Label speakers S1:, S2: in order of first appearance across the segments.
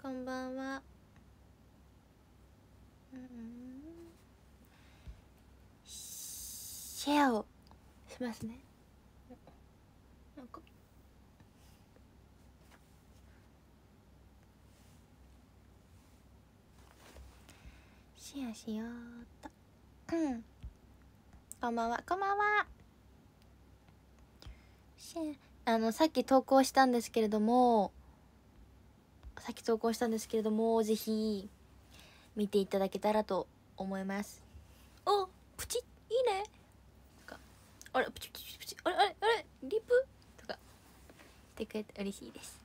S1: こんばんは
S2: シ
S1: ェアをしますねなんかシェアしようっとうんこんばんはこんばんはシェアあのさっき投稿したんですけれどもさっき投稿したんですけれどもぜひ見ていただけたらと思いますおプチいいねとかあれプチプチプチあれあれあれリップとかってくれて嬉しいです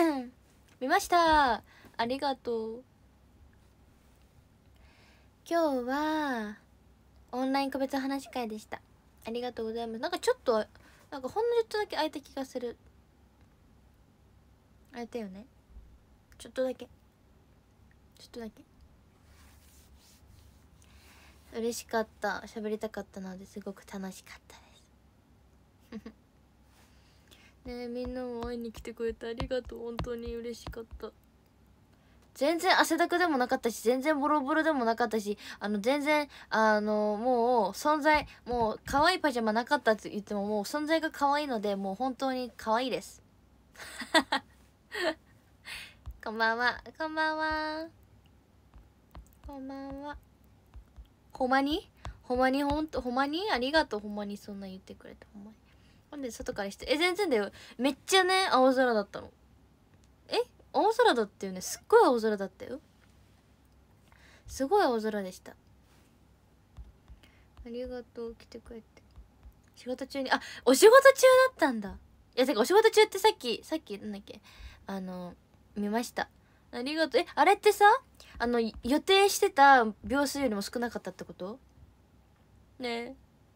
S1: 見ましたありがとう今日はオンライン個別話会でしたありがとうございますなんかちょっとなんかほんのちょっとだけ空いた気がする空いたよねちょっとだけちょっとだけ嬉しかった喋りたかったのですごく楽しかったです ねえみんなも会いに来てくれてありがとう本当に嬉しかった全然汗だくでもなかったし、全然ボロボロでもなかったし、あの、全然、あの、もう、存在、もう、可愛いパジャマなかったって言っても、もう、存在が可愛いので、もう、本当に可愛いです。こんばんは、こんばんは。こんばんは。ほまにほまにほんと、ほまにありがとう、ほまにそんな言ってくれて、ほんまに。ほんで外からして、え、全然だよ。めっちゃね、青空だったの。え青空だったよねすっごい青空だったよすごい青空でしたありがとう来てくれて仕事中にあお仕事中だったんだいやてかお仕事中ってさっきさっきなんだっけあの見ましたありがとうえあれってさあの予定してた秒数よりも少なかったってことねえ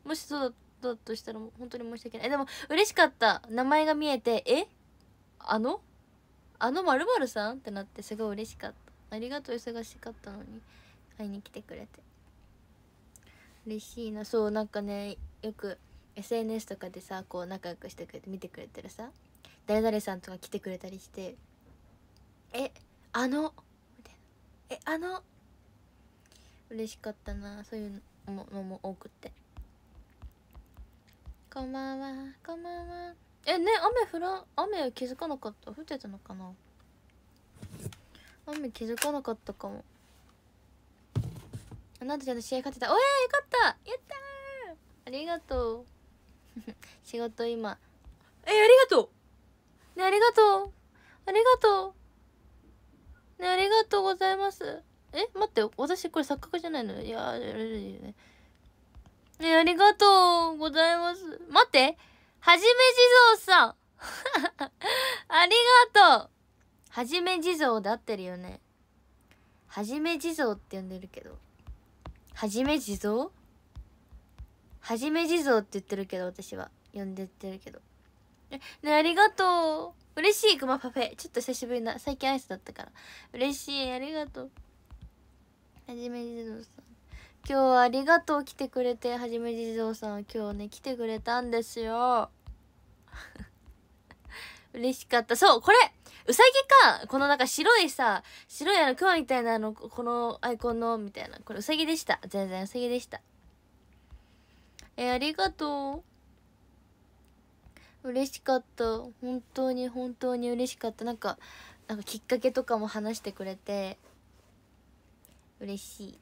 S1: もしそうだとしたら本当に申し訳ないえでも嬉しかった名前が見えてえあのあのまるさんってなってすごい嬉しかったありがとう忙しかったのに会いに来てくれて嬉しいなそうなんかねよく SNS とかでさこう仲良くしてくれて見てくれてるさ誰々さんとか来てくれたりして「えあの」みたいな「えあの」嬉しかったなそういうのも多くってこんばんはこんばんはえね雨降ら雨気づかなかった降ってたのかな雨気づかなかったかもあなたちゃんと試合勝てたおえよかったやったありがとう 仕事今えありがとうねありがとうありがとうねありがとうございますえ待って私これ錯覚じゃないのいやあよねねありがとうございます待ってはじめ地蔵さん ありがとうはじめ地蔵で合ってるよね。はじめ地蔵って呼んでるけど。はじめ地蔵はじめ地蔵って言ってるけど、私は。呼んでってるけど。え、ね、ありがとう。嬉しい、熊パフェ。ちょっと久しぶりな。最近アイスだったから。嬉しい、ありがとう。はじめ地蔵さん。今日はありがとう来てくれてはじめ地蔵さんは今日ね来てくれたんですよ 嬉しかったそうこれうさぎかこのなんか白いさ白いあのクマみたいなのこのアイコンのみたいなこれうさぎでした全然うさぎでしたえー、ありがとう嬉しかった本当に本当に嬉しかったなんかなんかきっかけとかも話してくれて嬉しい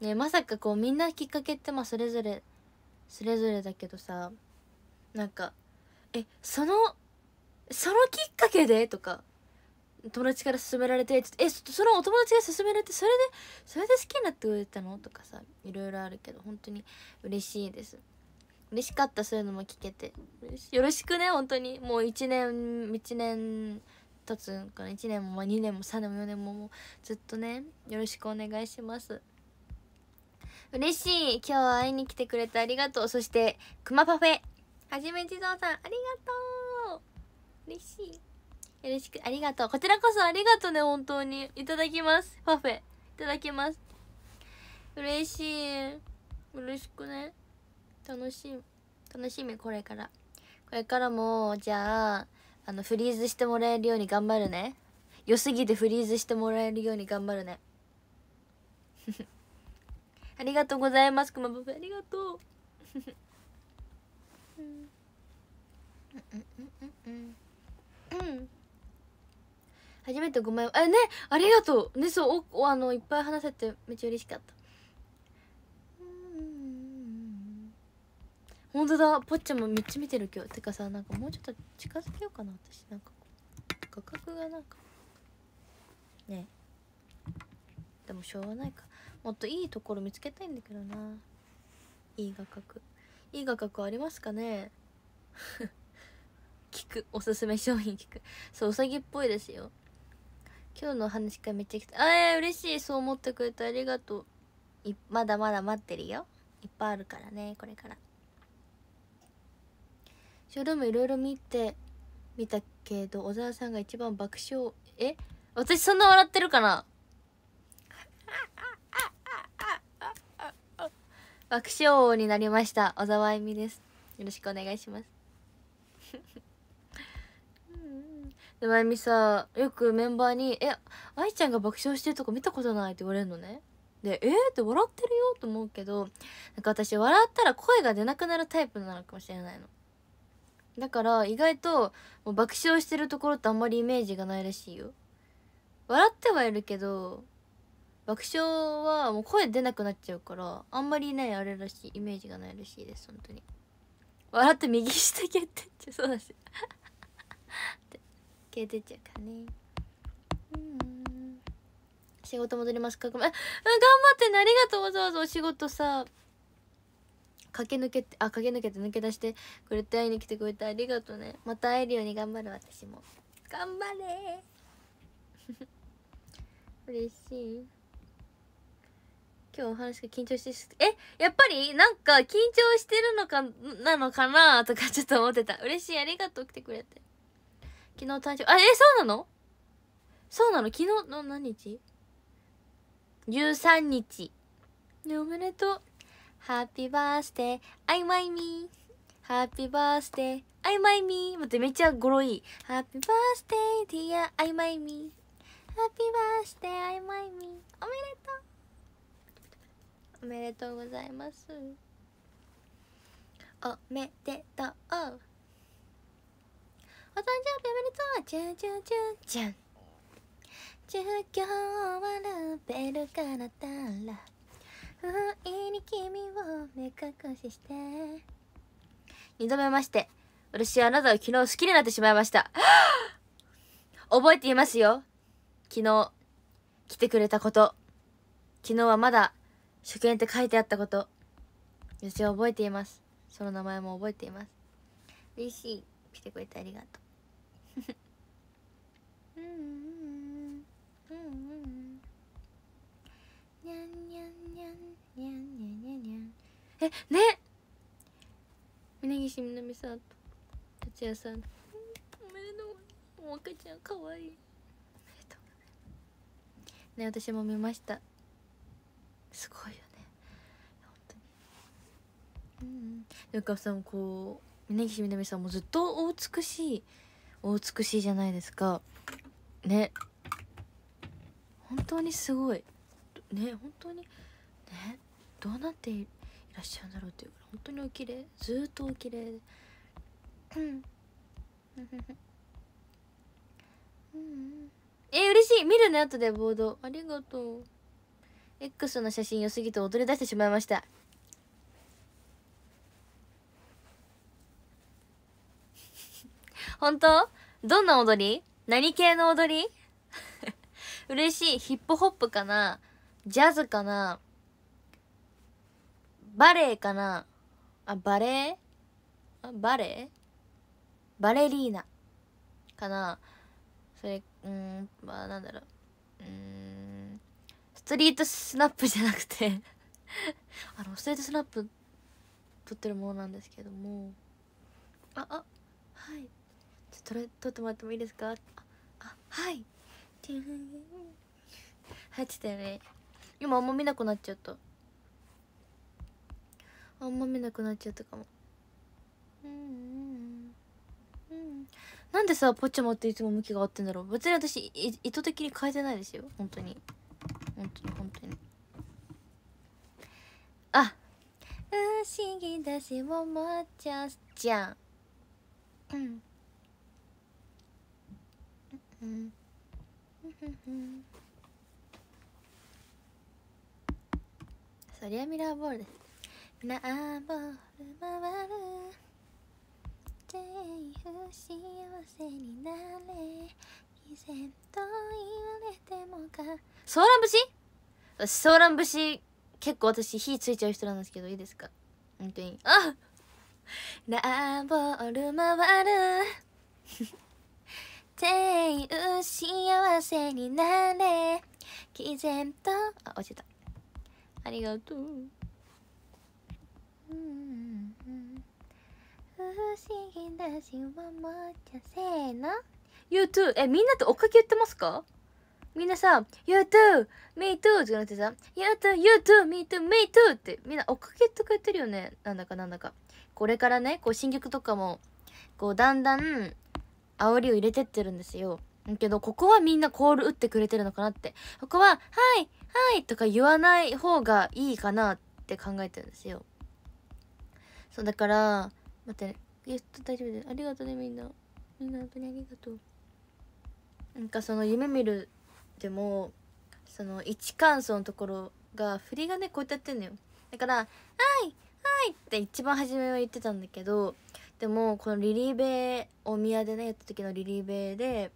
S1: ねまさかこうみんなきっかけってまあそれぞれそれぞれだけどさなんかえそのそのきっかけでとか友達から勧められてえそのお友達が勧められてそれでそれで好きになってくれたのとかさいろいろあるけど本当に嬉しいです嬉しかったそういうのも聞けてよろしくね本当にもう1年1年経つんかな1年も2年も3年も4年ももうずっとねよろしくお願いします嬉しい今日は会いに来てくれてありがとうそしてくまパフェはじめ地蔵さんありがとう嬉しいよろしくありがとうこちらこそありがとうね本当にいただきますパフェいただきます嬉しい嬉しくね楽しい楽しみこれからこれからもじゃああのフリーズしてもらえるように頑張るね良すぎてフリーズしてもらえるように頑張るねありがとうございますくまぶぶありがとう初めてごめんえねありがとうねそうおあのいっぱい話せてめっちゃ嬉しかった本当だぽっちゃんもめっちゃ見てる今日てかさなんかもうちょっと近づけようかな私なんか画角がなんかねでもしょうがないかもっといいところ見つけたいんだけどないい画角いい画角ありますかね 聞くおすすめ商品聞くそううさぎっぽいですよ今日の話がめっちゃ来たああ嬉しいそう思ってくれてありがとういまだまだ待ってるよいっぱいあるからねこれからショールームいろいろ見てみたけど小沢さんが一番爆笑え私そんな笑ってるかな爆笑王になりました小沢恵美ですよろしくお願いします でまゆみさよくメンバーに「え愛ちゃんが爆笑してるとこ見たことない」って言われるのねで「えー?」って笑ってるよと思うけどなんか私笑ったら声が出なくなるタイプなのかもしれないのだから意外ともう爆笑してるところってあんまりイメージがないらしいよ笑ってはいるけど爆笑はもう声出なくなっちゃうからあんまりねあれらしいイメージがないらしいです本当に笑って右下蹴ってっちゃそうだし って蹴ってっちゃうかねうん仕事戻りますかごめん頑張ってねありがとうわざわざお仕事さ駆け抜けてあ駆け抜けて抜け出してくれて会いに来てくれてありがとうねまた会えるように頑張る私も頑張れ 嬉しい今日お話が緊張してし、え、やっぱりなんか緊張してるのか、なのかなとかちょっと思ってた。嬉しい、ありがとう、来てくれて。昨日誕生、あ、え、そうなのそうなの昨日の何日 ?13 日。おめでとう。ハッピーバースデー、アイマイミー。ハッピーバースデー、アイマイミー。待って、めっちゃ語呂いい。ハッピーバースデー、ディア、アイマイミー。ハッピーバースデー、アイマイミー。おめでとう。おめでとうございますおめでとうお誕生日おめでとうチュンチュンチュンチュン授業終わるベルからだら不意に君を目隠しして二度目まして私はあなたを昨日好きになってしまいました覚えていますよ昨日来てくれたこと昨日はまだ初見って書いてあったこと私は覚えていますその名前も覚えています嬉しい来てくれてありがとううんうんうんうんうんにゃんにゃんにゃんにゃんにゃんにゃんにゃんえね峯岸みなみさんと達也さんおめでとうも赤ちゃんかわいいおめでとうね私も見ましたすごいよね本当にうんなんかさこう峯岸みなみさんもずっとお美しいお美しいじゃないですかね本当にすごいね本当にねどうなっていらっしゃるんだろうっていうか本当にお綺麗ずっとお綺麗うんうん、え嬉しい見るね後でボードありがとう X の写真良すぎて踊り出してしまいました本当どんな踊り何系の踊り 嬉しいヒップホップかなジャズかなバレエかなあバレエバレエバレリーナかなそれうんまあなんだろう
S3: う
S2: ん
S1: トリートスナップじゃなくて あのストリートスナップ撮ってるものなんですけどもああはいちょっと撮ってもらってもいいですかああはい入ってたよね今あんま見なくなっちゃったあんま見なくなっちゃったかも
S2: うんう
S1: んなんでさポッチャマっていつも向きが合ってんだろう別に私意図的に変えてないですよ本当に。本当に本当にあ不思議だしもっちゃうじゃんうんうんうんそりゃミラーボールですミラーボール回る全員不幸せになれ自然と言われてもかソーラン節私ソーラン節結構私火ついちゃう人なんですけどいいですか本当にあラーボール回る全員う幸せになれ毅然とあ落ちたありがとううん不思議だしももちゃせーの You too! え、みんなって追っかけ言ってますかみんなさ、You too! Me too! ってなってさ、You too! You too! Me too! Me too! ってみんな追っかけとか言ってるよね。なんだかなんだか。これからね、こう新曲とかも、こうだんだん煽りを入れてってるんですよ。けど、ここはみんなコール打ってくれてるのかなって。ここは、はい、はいとか言わない方がいいかなって考えてるんですよ。そう、だから、待ってね。ゲスト大丈夫です。ありがとうね、みんな。みんな本当にありがとう。なんかその「夢見る」でもその一関数のところが振りがねこうやってやってんのよだから「はいはい」って一番初めは言ってたんだけどでもこのリリーベお宮でねやった時のリリーベで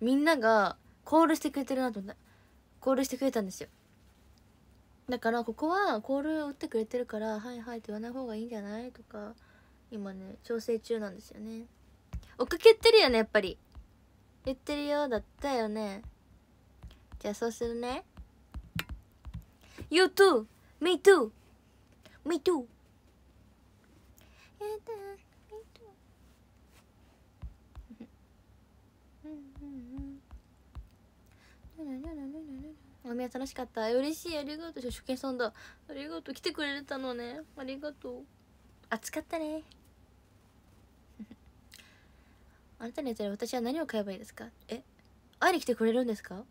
S1: みんながコールしてくれてるなと思ったコールしてくれたんですよだからここはコールを打ってくれてるから「はいはい」って言わない方がいいんじゃないとか今ね調整中なんですよね追っかけてるよねやっぱり言ってるよだったよねじゃあそうするね You too! Me too! Me too! Me too! おみや楽しかった嬉しいありがとう初見さんだありがとう来てくれたのねありがとう暑かったねあなたに言ったら私は何を買えばいいですかえ会いに来てくれるんですか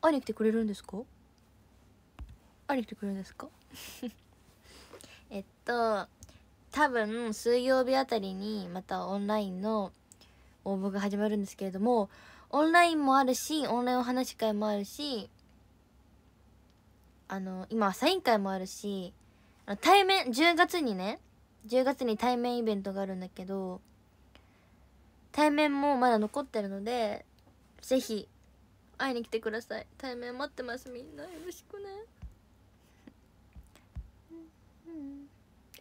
S1: 会いに来てくれるんですか会いに来てくれるんですか えっと多分水曜日あたりにまたオンラインの応募が始まるんですけれどもオンラインもあるしオンラインお話し会もあるしあの今サイン会もあるし対面10月にね10月に対面イベントがあるんだけど対面もまだ残ってるのでぜひ会いに来てください対面待ってますみんなよろしくね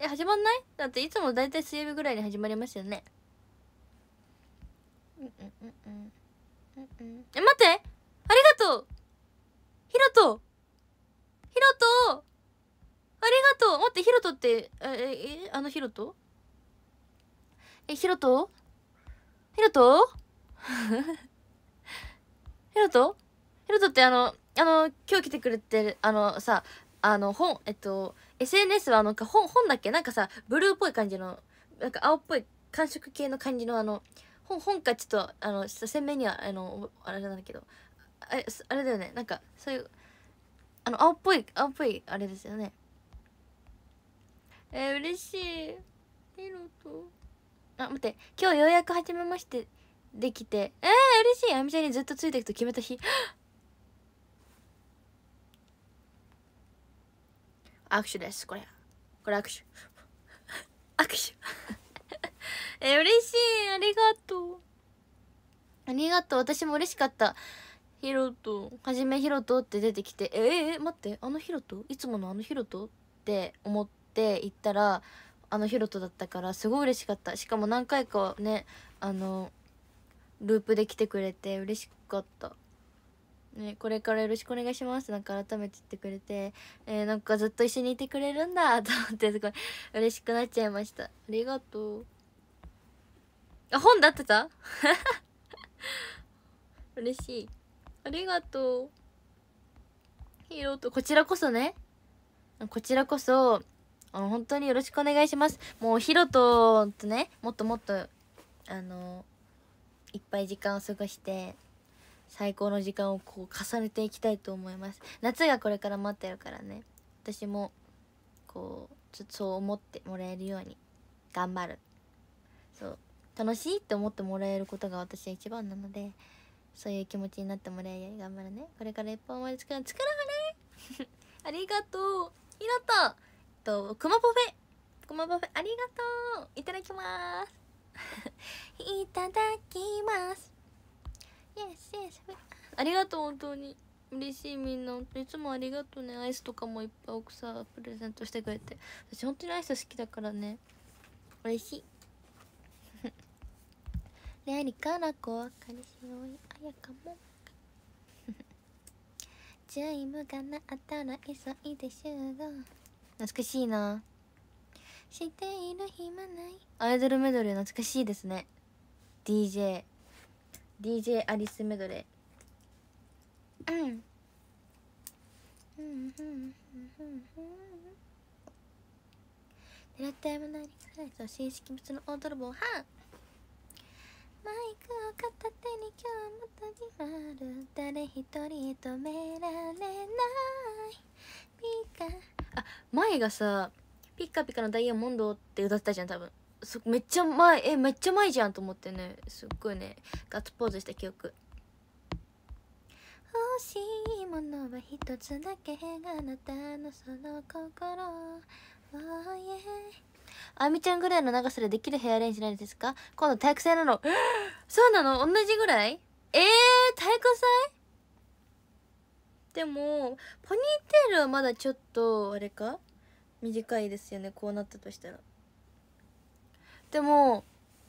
S1: え始まんないだっていつも大体水曜日ぐらいに始まりますよねうんうんうんうんうんえ待ってありがとうひろとひろとありがとう待ってひろとってええあのひろとえひろとヒロト ヒロトヒロトってあの、あの、今日来てくれてる、あのさ、あの本、えっと、SNS はあの、本、本だっけなんかさ、ブルーっぽい感じの、なんか青っぽい寒色系の感じのあの、本、本かちょっと、あの、鮮明には、あの、あれなんだけど、あれ、あれだよね。なんか、そういう、あの、青っぽい、青っぽい、あれですよね。えー、嬉しい。ヒロト。あ待って今日ようやく初めましてできてえー、嬉しいあみちゃんにずっとついていくと決めた日 握手ですこれこれ握手 握手 え嬉しいありがとうありがとう私も嬉しかったヒロトはじめヒロトって出てきてえー、待ってあのヒロトいつものあのヒロトって思って行ったらあのヒロトだったからすごい嬉しかったしかも何回かねあのループで来てくれて嬉しかった。ね、これからよろしくお願いしますなんか改めて言ってくれて、えー、なんかずっと一緒にいてくれるんだ と思ってすごい嬉しくなっちゃいましたありがとうあ本だってた 嬉しいありがとうヒロとこちらこそねこちらこそあの本当によろしくお願いしますもうヒロととねもっともっとあのいっぱい時間を過ごして最高の時間をこう重ねていきたいと思います夏がこれから待ってるからね私もこうちょっとそう思ってもらえるように頑張るそう楽しいって思ってもらえることが私は一番なのでそういう気持ちになってもらえるように頑張るねこれからいっぱい思い作るの作らうねありがとうひなたと、くまパフェくまパフェありがとういただきます いただきますイエスイエスありがとう本当に嬉しいみんないつもありがとうねアイスとかもいっぱい奥さプレゼントしてくれて私本当にアイス好きだからね嬉しいレリカラコあかりしいあやかもチュイムがなったら急いで集合懐かしいな知っている暇ないアイドルメドレー懐かしいですね DJDJ DJ アリスメドレーうんうんうんうん狙っても何かないう、正式物の大泥棒はマイクを片手に今日もとにまる誰一人止められないピカあ前がさ「ピッカピカのダイヤモンド」って歌ってたじゃん多分そめっちゃ前えめっちゃ前じゃんと思ってねすっごいねガッツポーズした記憶欲しいものは一つだけあなたのその心あみちゃんぐらいの長さでできるヘアレンジないですか今度体育祭なの そうなの同じぐらいえー、体育祭でもポニーテールはまだちょっとあれか短いですよねこうなったとしたらでも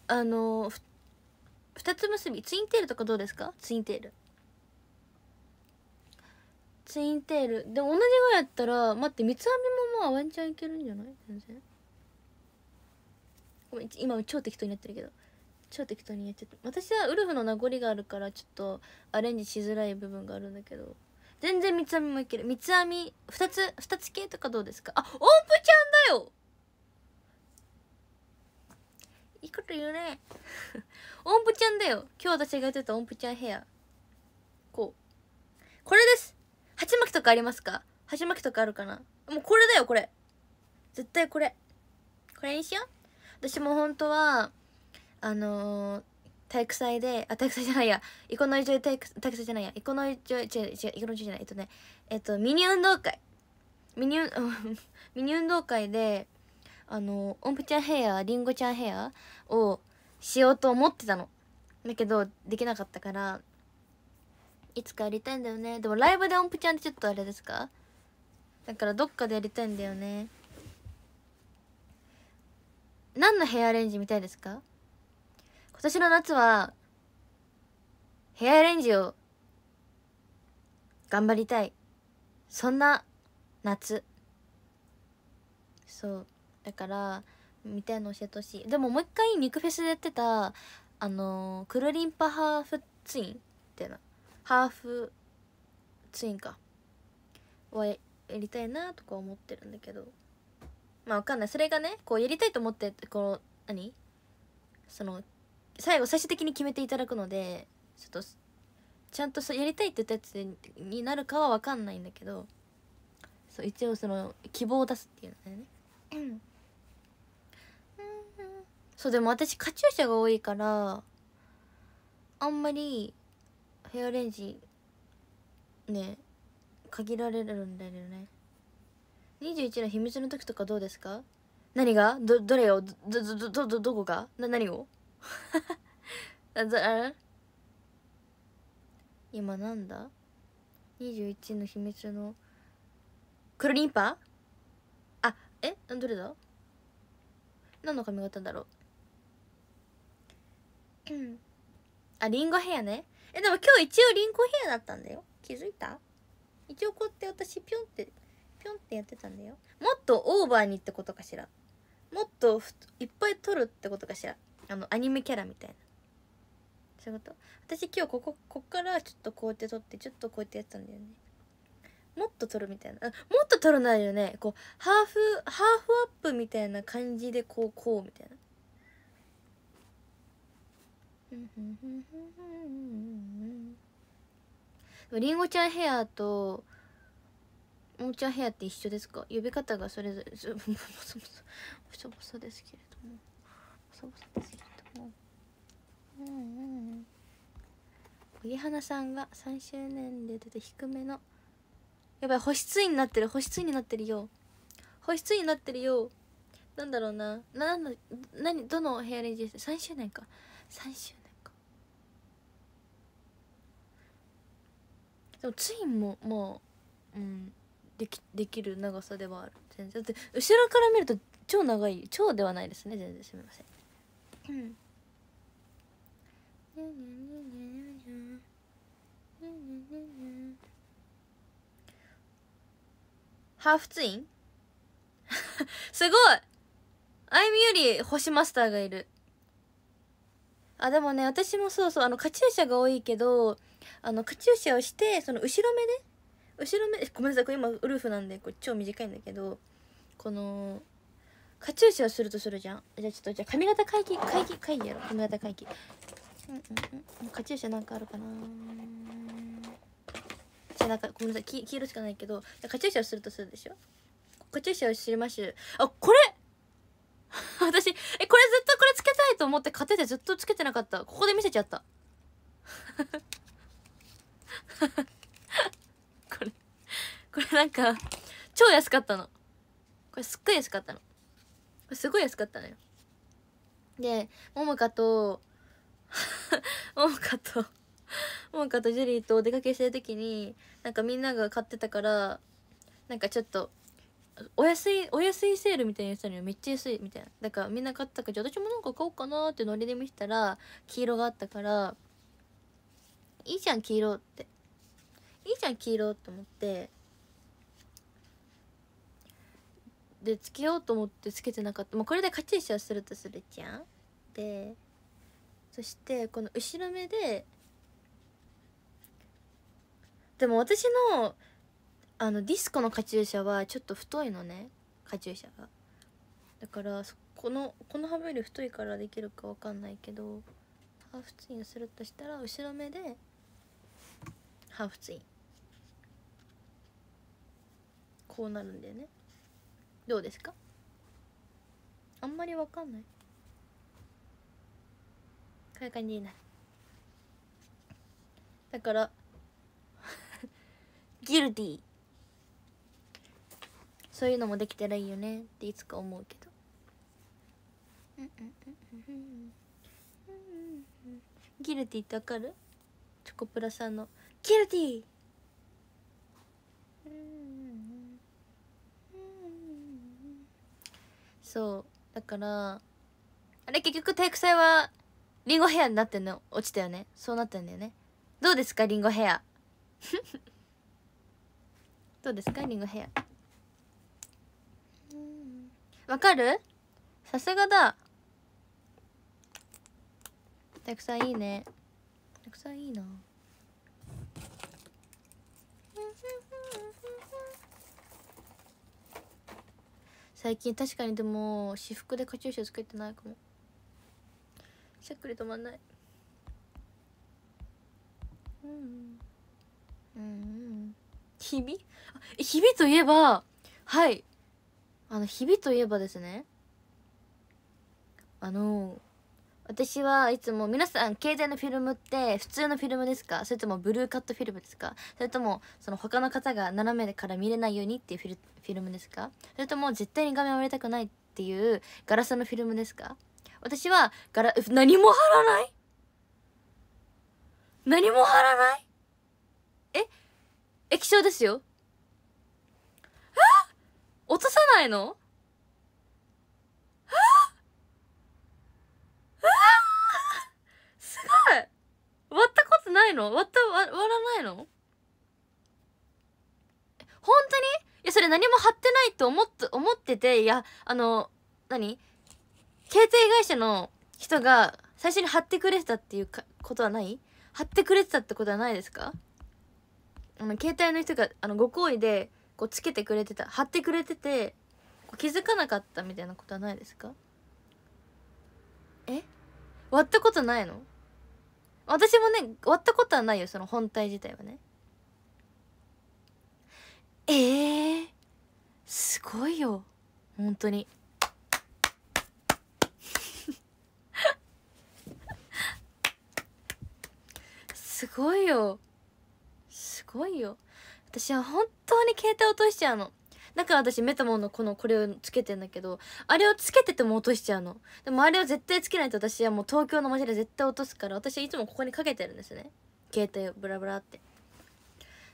S1: あの二つ結びツインテールとかどうですかツインテールツインテールでも同じぐらいやったら待って三つ編みももうワンチャンいけるんじゃない全然ごめん今超適当になってるけど超適当にやっちゃって私はウルフの名残があるからちょっとアレンジしづらい部分があるんだけど全然三つ編みもいける三つ編み二つ二つ系とかどうですかあ音符ちゃんだよいいこと言うね 音符ちゃんだよ今日私がやってた音符ちゃんヘアこうこれです鉢巻きとかありますか鉢巻きとかあるかなもうこれだよこれ絶対これこれにしよう私も本当はあのー、体育祭であ体育祭じゃないやイコノイジョイ体育体育祭じゃないやイコノイジョイ違う違うイコノイジョイじゃないえっとねえっとミニ運動会ミニ ミニ運動会であの音符ちゃんヘアりんごちゃんヘアをしようと思ってたのだけどできなかったからいつかやりたいんだよねでもライブで音符ちゃんってちょっとあれですかだからどっかでやりたいんだよね何のヘアアレンジ見たいですか今年の夏はヘアアレンジを頑張りたいそんな夏そうだからみたいの教えてほしいでももう一回肉フェスでやってたあのー、クルリンパハーフツインってなハーフツインかはやりたいなとか思ってるんだけどまあわかんないそれがねこうやりたいと思ってこの何その最後最終的に決めていただくのでちょっとちゃんとやりたいって言ったやつになるかは分かんないんだけどそう一応その希望を出すっていうのだよねそうでも私カチューシャが多いからあんまりヘアレンジね限られるんだよね21の秘密の時とかどうですか何がどどれをどどどどどこがな何を 今なんだ ?21 の秘密の黒リンパあえどれだ何の髪型だろう あリンゴヘアねえでも今日一応リンゴヘアだったんだよ気づいた一応こうやって私ピョンってピョンってやってたんだよもっとオーバーにってことかしらもっといっぱい取るってことかしらあのアニメキャラみたいなそういうこと私今日こここっからちょっとこうやって撮ってちょっとこうやってやったんだよねもっと撮るみたいなもっと撮るなよねこうハーフハーフアップみたいな感じでこうこうみたいなりんごちゃんヘアとももちゃんヘアって一緒ですか呼び方がそれぞれボソボソボソボソですけれどもそサするとうんうん荻花さんが3周年で出て低めのやばい保湿になってる保湿になってるよ保湿になってるよなんだろうな何の何どのヘアレンジして3周年か3周年かでもツインもまあうんできできる長さではある全然だって後ろから見ると超長い超ではないですね全然すみませんうんハーフツイン すごいあゆみより星マスターがいるあでもね私もそうそうあのカチューシャが多いけどあのカチューシャをしてその後ろ目で後ろ目ごめんなさいこれ今ウルフなんでこれ超短いんだけどこのカチューシャをするとするじゃんじゃあちょっとじゃあ髪型会議会議会議やろ髪型会議うんうんうんカチューシャなんかあるかなじゃあなんかごめんなさい黄色しかないけどカチューシャをするとするでしょカチューシャを知りましゅあこれ 私えこれずっとこれつけたいと思って買っててずっとつけてなかったここで見せちゃった これこれなんか超安かったのこれすっごい安かったのすごい安かったのよでももかとももかとももかとジュリーとお出かけしてる時になんかみんなが買ってたからなんかちょっとお安いお安いセールみたいなやつなのよめっちゃ安いみたいなだからみんな買ったからじゃ私もなんか買おうかなってノリで見せたら黄色があったからいいじゃん黄色っていいじゃん黄色って思ってでつけようと思ってつけてなかった、まあ、これで勝ち石をするとするじゃんでそしてこの後ろ目ででも私のあのディスコのカチューシャはちょっと太いのねカチューシャがだからこのこの幅より太いからできるかわかんないけどハーフツインするとしたら後ろ目でハーフツインこうなるんだよねどうですかあんまりわかんないこういう感じになるだから ギルティそういうのもできたらいいよねっていつか思うけどギルティってわかるチョコプラさんのギルティーそうだからあれ結局体育祭はリンゴヘアになってんの落ちたよねそうなったんだよねどうですかリンゴヘア どうですかリンゴヘアわかるさすがだたくさんいいねたくさんいいな最近確かにでも私服でカチューシャつけてないかもしゃっくり止まんないうんうんひびひびといえばはいあのひびといえばですねあの私はいつも皆さん携帯のフィルムって普通のフィルムですかそれともブルーカットフィルムですかそれともその他の方が斜めから見れないようにっていうフィルフィルムですかそれとも絶対に画面を割りたくないっていうガラスのフィルムですか私はガラ何も貼らない何も貼らないえ液晶ですよ落とさないのないの割った割割らないの本当にいやそれ何も貼ってないと思っ思ってていやあの何携帯会社の人が最初に貼ってくれてたっていうかことはない貼ってくれてたってことはないですかあの携帯の人があのご好意でこうつけてくれてた貼ってくれてて気づかなかったみたいなことはないですかえ割ったことないの私もね割ったことはないよその本体自体はねえー、すごいよ本当にすごいよすごいよ私は本当に携帯落としちゃうのだから私メタモンのこのこれをつけてんだけどあれをつけてても落としちゃうのでもあれを絶対つけないと私はもう東京の街で絶対落とすから私はいつもここにかけてるんですね携帯をブラブラって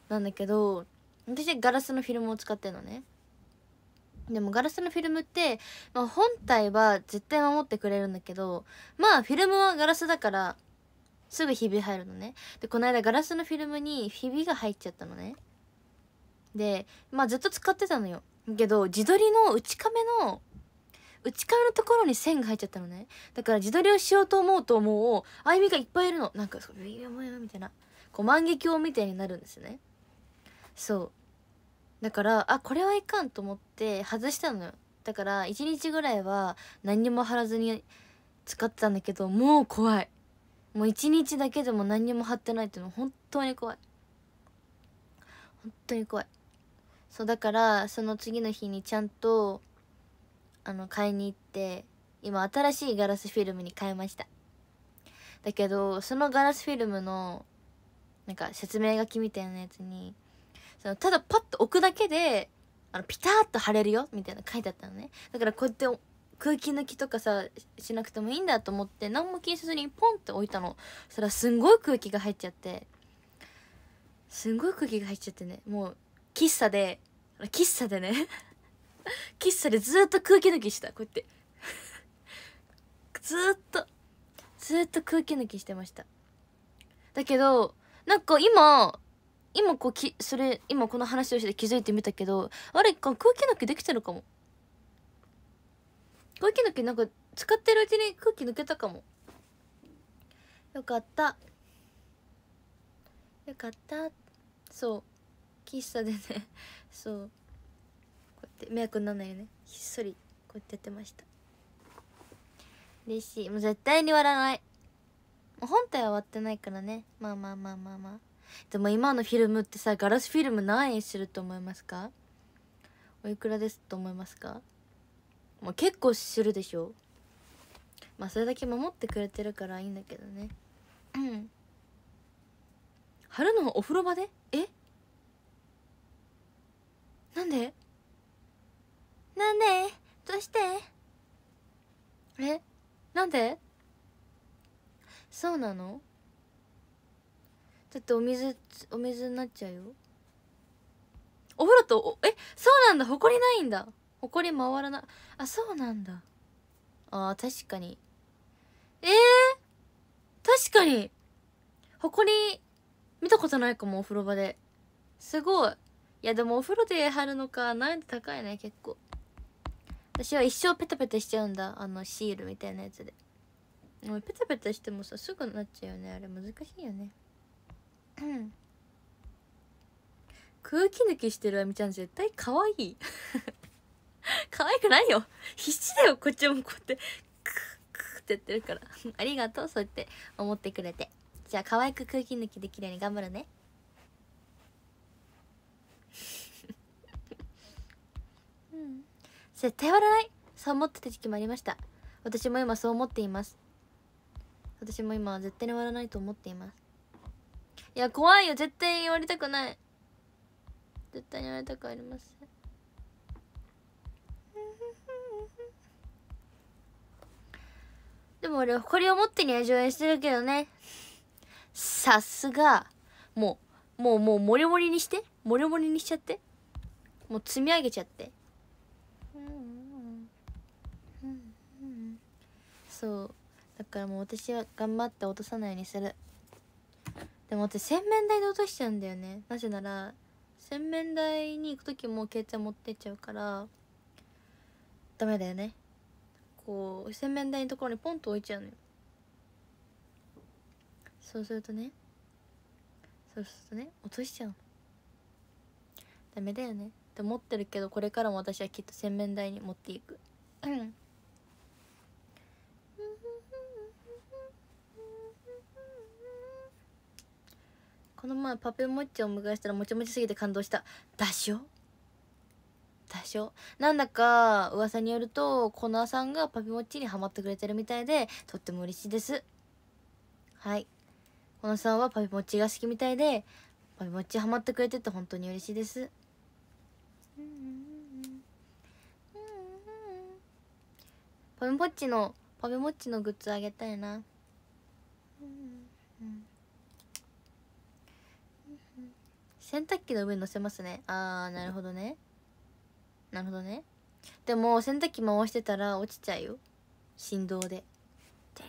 S1: なんだけど私はガラスのフィルムを使ってるのねでもガラスのフィルムって、まあ、本体は絶対守ってくれるんだけどまあフィルムはガラスだからすぐひび入るのねでこの間ガラスのフィルムにひびが入っちゃったのねで、まあずっと使ってたのよ。けど、自撮りの内カメの、内カメのところに線が入っちゃったのね。だから自撮りをしようと思うともう、あゆみがいっぱいいるの。なんか、ういやもみたいな。こう万華鏡みたいになるんですね。そう。だから、あ、これはいかんと思って外したのよ。だから、1日ぐらいは何にも貼らずに使ってたんだけど、もう怖い。もう1日だけでも何にも貼ってないっていうの本当に怖い。本当に怖い。そうだからその次の日にちゃんとあの買いに行って今新しいガラスフィルムに変えましただけどそのガラスフィルムのなんか説明書きみたいなやつにそのただパッと置くだけであのピタッと貼れるよみたいな書いてあったのねだからこうやって空気抜きとかさしなくてもいいんだと思って何も気にせずにポンって置いたのそらすんごい空気が入っちゃってすんごい空気が入っちゃってねもう喫茶で喫茶でね 喫茶でずっと空気抜きしたこうやって ずっとずっと空気抜きしてましただけどなんか今今こうきそれ今この話をして気づいてみたけどあれか空気抜きできてるかも空気抜きなんか使ってるうちに空気抜けたかもよかったよかったそう喫茶でね そうこうやって迷惑にならないよねひっそりこうやってやってました嬉しいもう絶対に割らない本体は割ってないからねまあまあまあまあまあでも今のフィルムってさガラスフィルム何円すると思いますかおいくらですと思いますかまう結構するでしょまあそれだけ守ってくれてるからいいんだけどねうん春のお風呂場でえなんでなんでどうしてえなんでそうなのだってお水お水になっちゃうよお風呂とえそうなんだほこりないんだほこり回らなあそうなんだあー確かにえー、確かにほこり見たことないかもお風呂場ですごいいやでもお風呂で貼るのか難易度高いね結構私は一生ペタペタしちゃうんだあのシールみたいなやつでもうペタペタしてもさすぐなっちゃうよねあれ難しいよねうん 空気抜きしてるあみちゃん絶対可愛い 可愛くないよ必死だよこっちもこうやってクックってやってるから ありがとうそうやって思ってくれてじゃあ可愛く空気抜きできるように頑張るね絶対終わらないそう思ってた時期もありました私も今そう思っています私も今絶対に終わらないと思っていますいや怖いよ絶対に言われたくない絶対に言われたくありませんでも俺誇りを持ってには上演してるけどねさすがもうもうもうモリモリにしてモリモリにしちゃってもう積み上げちゃってそうだからもう私は頑張って落とさないようにするでも私洗面台で落としちゃうんだよねなぜなら洗面台に行く時も携帯持ってっちゃうからダメだよねこう洗面台のところにポンと置いちゃうのよそうするとねそうするとね落としちゃうのダメだよねって思ってるけどこれからも私はきっと洗面台に持っていくうんこの前パペモッチをお迎えしたらもちもちすぎて感動しただしょだ多少なんだか噂によるとコナーさんがパピモッチにハマってくれてるみたいでとっても嬉しいですはいコナーさんはパピモッチが好きみたいでパピモッチハマってくれてて本当に嬉しいですパピモッチのパピモッチのグッズあげたいな洗濯機の上に乗せますねあーなるほどねなるほどねでも洗濯機回してたら落ちちゃうよ振動で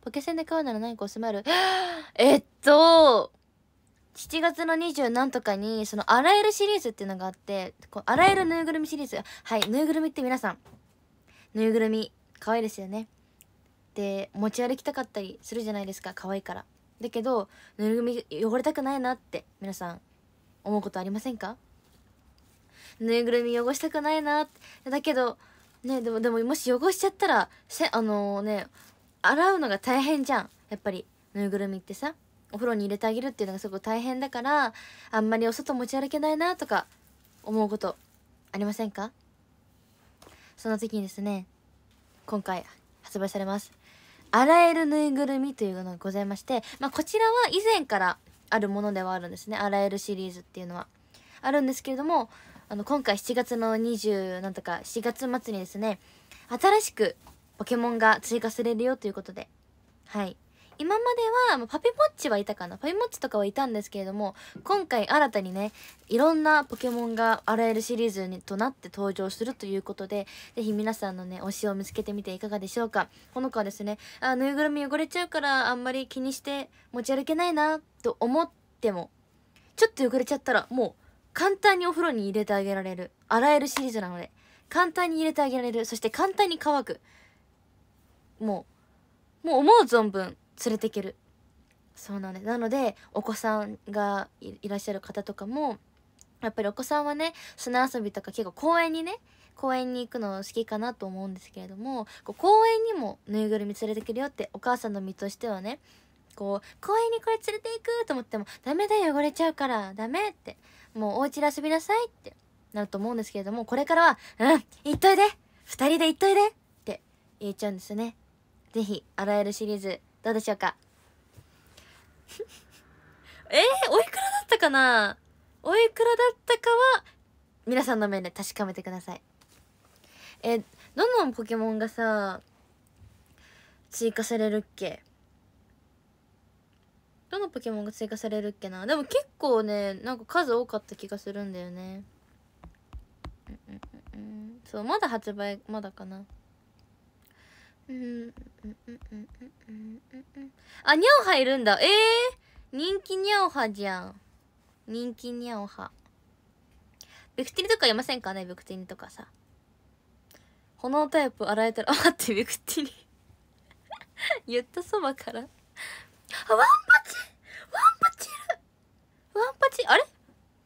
S1: ポケセンで買うなら何個おまる えっと7月の20何とかにそのあらゆるシリーズっていうのがあってこうあらゆるぬいぐるみシリーズはいぬいぐるみって皆さんぬいぐるみ可愛いですよねで持ち歩きたかったりするじゃないですか可愛いからだけどぬいぐるみ汚れたくないなって皆さん思うことありませんかぬいぐるみ汚したくないなってだけどねでもでももし汚しちゃったらせあのー、ね洗うのが大変じゃんやっぱりぬいぐるみってさお風呂に入れてあげるっていうのがすごく大変だからあんまりお外持ち歩けないなとか思うことありませんかそんな時にですね今回発売されます洗えるぬいぐるみというのがございまして、まあ、こちらは以前からあるものではあるんですね洗えるシリーズっていうのはあるんですけれどもあの今回7月の20なんとか4月末にですね新しくポケモンが追加されるよということではい今まではパピモッチはいたかなパピモッチとかはいたんですけれども今回新たにねいろんなポケモンがあらゆるシリーズにとなって登場するということで是非皆さんのね推しを見つけてみていかがでしょうかこの子はですねあぬいぐるみ汚れちゃうからあんまり気にして持ち歩けないなと思ってもちょっと汚れちゃったらもう簡単にお風呂に入れてあげられるあらゆるシリーズなので簡単に入れてあげられるそして簡単に乾くもうもう思う存分連れてけるそうなんですなのでお子さんがいらっしゃる方とかもやっぱりお子さんはね砂遊びとか結構公園にね公園に行くの好きかなと思うんですけれどもこう公園にもぬいぐるみ連れてくるよってお母さんの身としてはねこう公園にこれ連れていくと思っても「ダメだよ汚れちゃうからダメ」ってもうお家で遊びなさいってなると思うんですけれどもこれからは「うん行っといで2人で行っといで」って言えちゃうんですよね。ぜひあらゆるシリーズどうでしょうか えー、おいくらだったかなおいくらだったかは皆さんの目で確かめてくださいえどどのポケモンがさ追加されるっけどのポケモンが追加されるっけなでも結構ねなんか数多かった気がするんだよね、うんうんうん、そうまだ発売まだかなあ、にゃおはいるんだ。えー、人気にゃおはじゃん。人気にゃおは。ビクティリとかいませんかねビクティリとかさ。炎タイプ洗えたら、あ、待って、ビクティリ言ったそばからあ、ワンパチワンパチいるワンパチあれ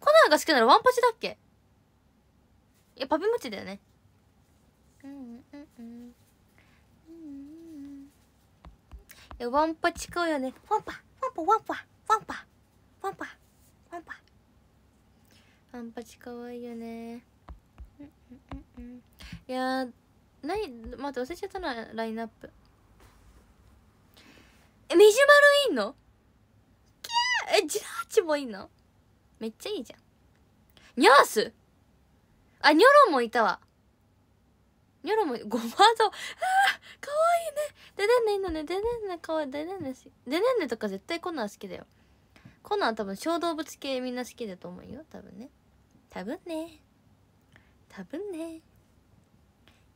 S1: コナンが好きならワンパチだっけいや、パピムチだよね。うんうんうん。ワンパ近いよねワンパワンパワンパワンパワンパワンパワンパチかわいいよねうんうんうんいや何待って忘れちゃったなラインナップえミジュマルいんのキャーえジラーチもいんのめっちゃいいじゃんニャースあニョロもいたわニョロもごまぞ あーかわいいねでねんねいいのねでねんねかわいいでねんねしでねんねとか絶対コナン好きだよコナン多分小動物系みんな好きだと思うよ多分ね多分ね多分ね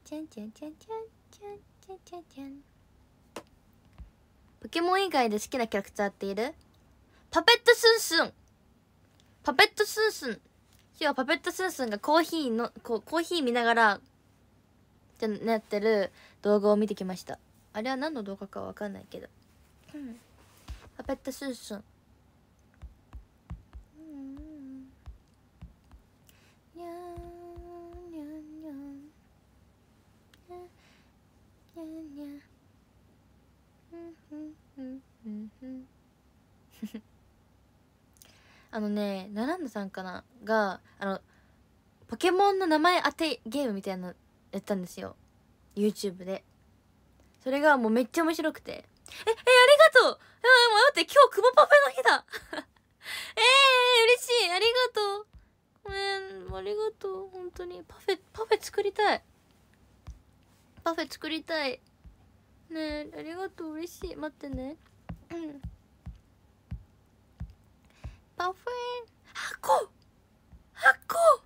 S1: ちゃんちゃんちゃんちゃんちゃんちゃんちゃんちゃんポケモン以外で好きなキャラクターっているパペットスンスンパペットスンスン今日はパペットスンスンがコーヒーのココーヒー見ながらってなってる動画を見てきましたあれは何の動画かわかんないけどうんパペットスースンあのね、ナランドさんかなが、あの、ポケモンの名前当てゲームみたいなやったんですよ YouTube でそれがもうめっちゃ面白くてええありがとうえ待って今日ボパフェの日だえ えー、嬉しいありがとうごめんありがとう本当にパフェパフェ作りたいパフェ作りたいねえありがとう嬉しい待ってねうんパフェ箱箱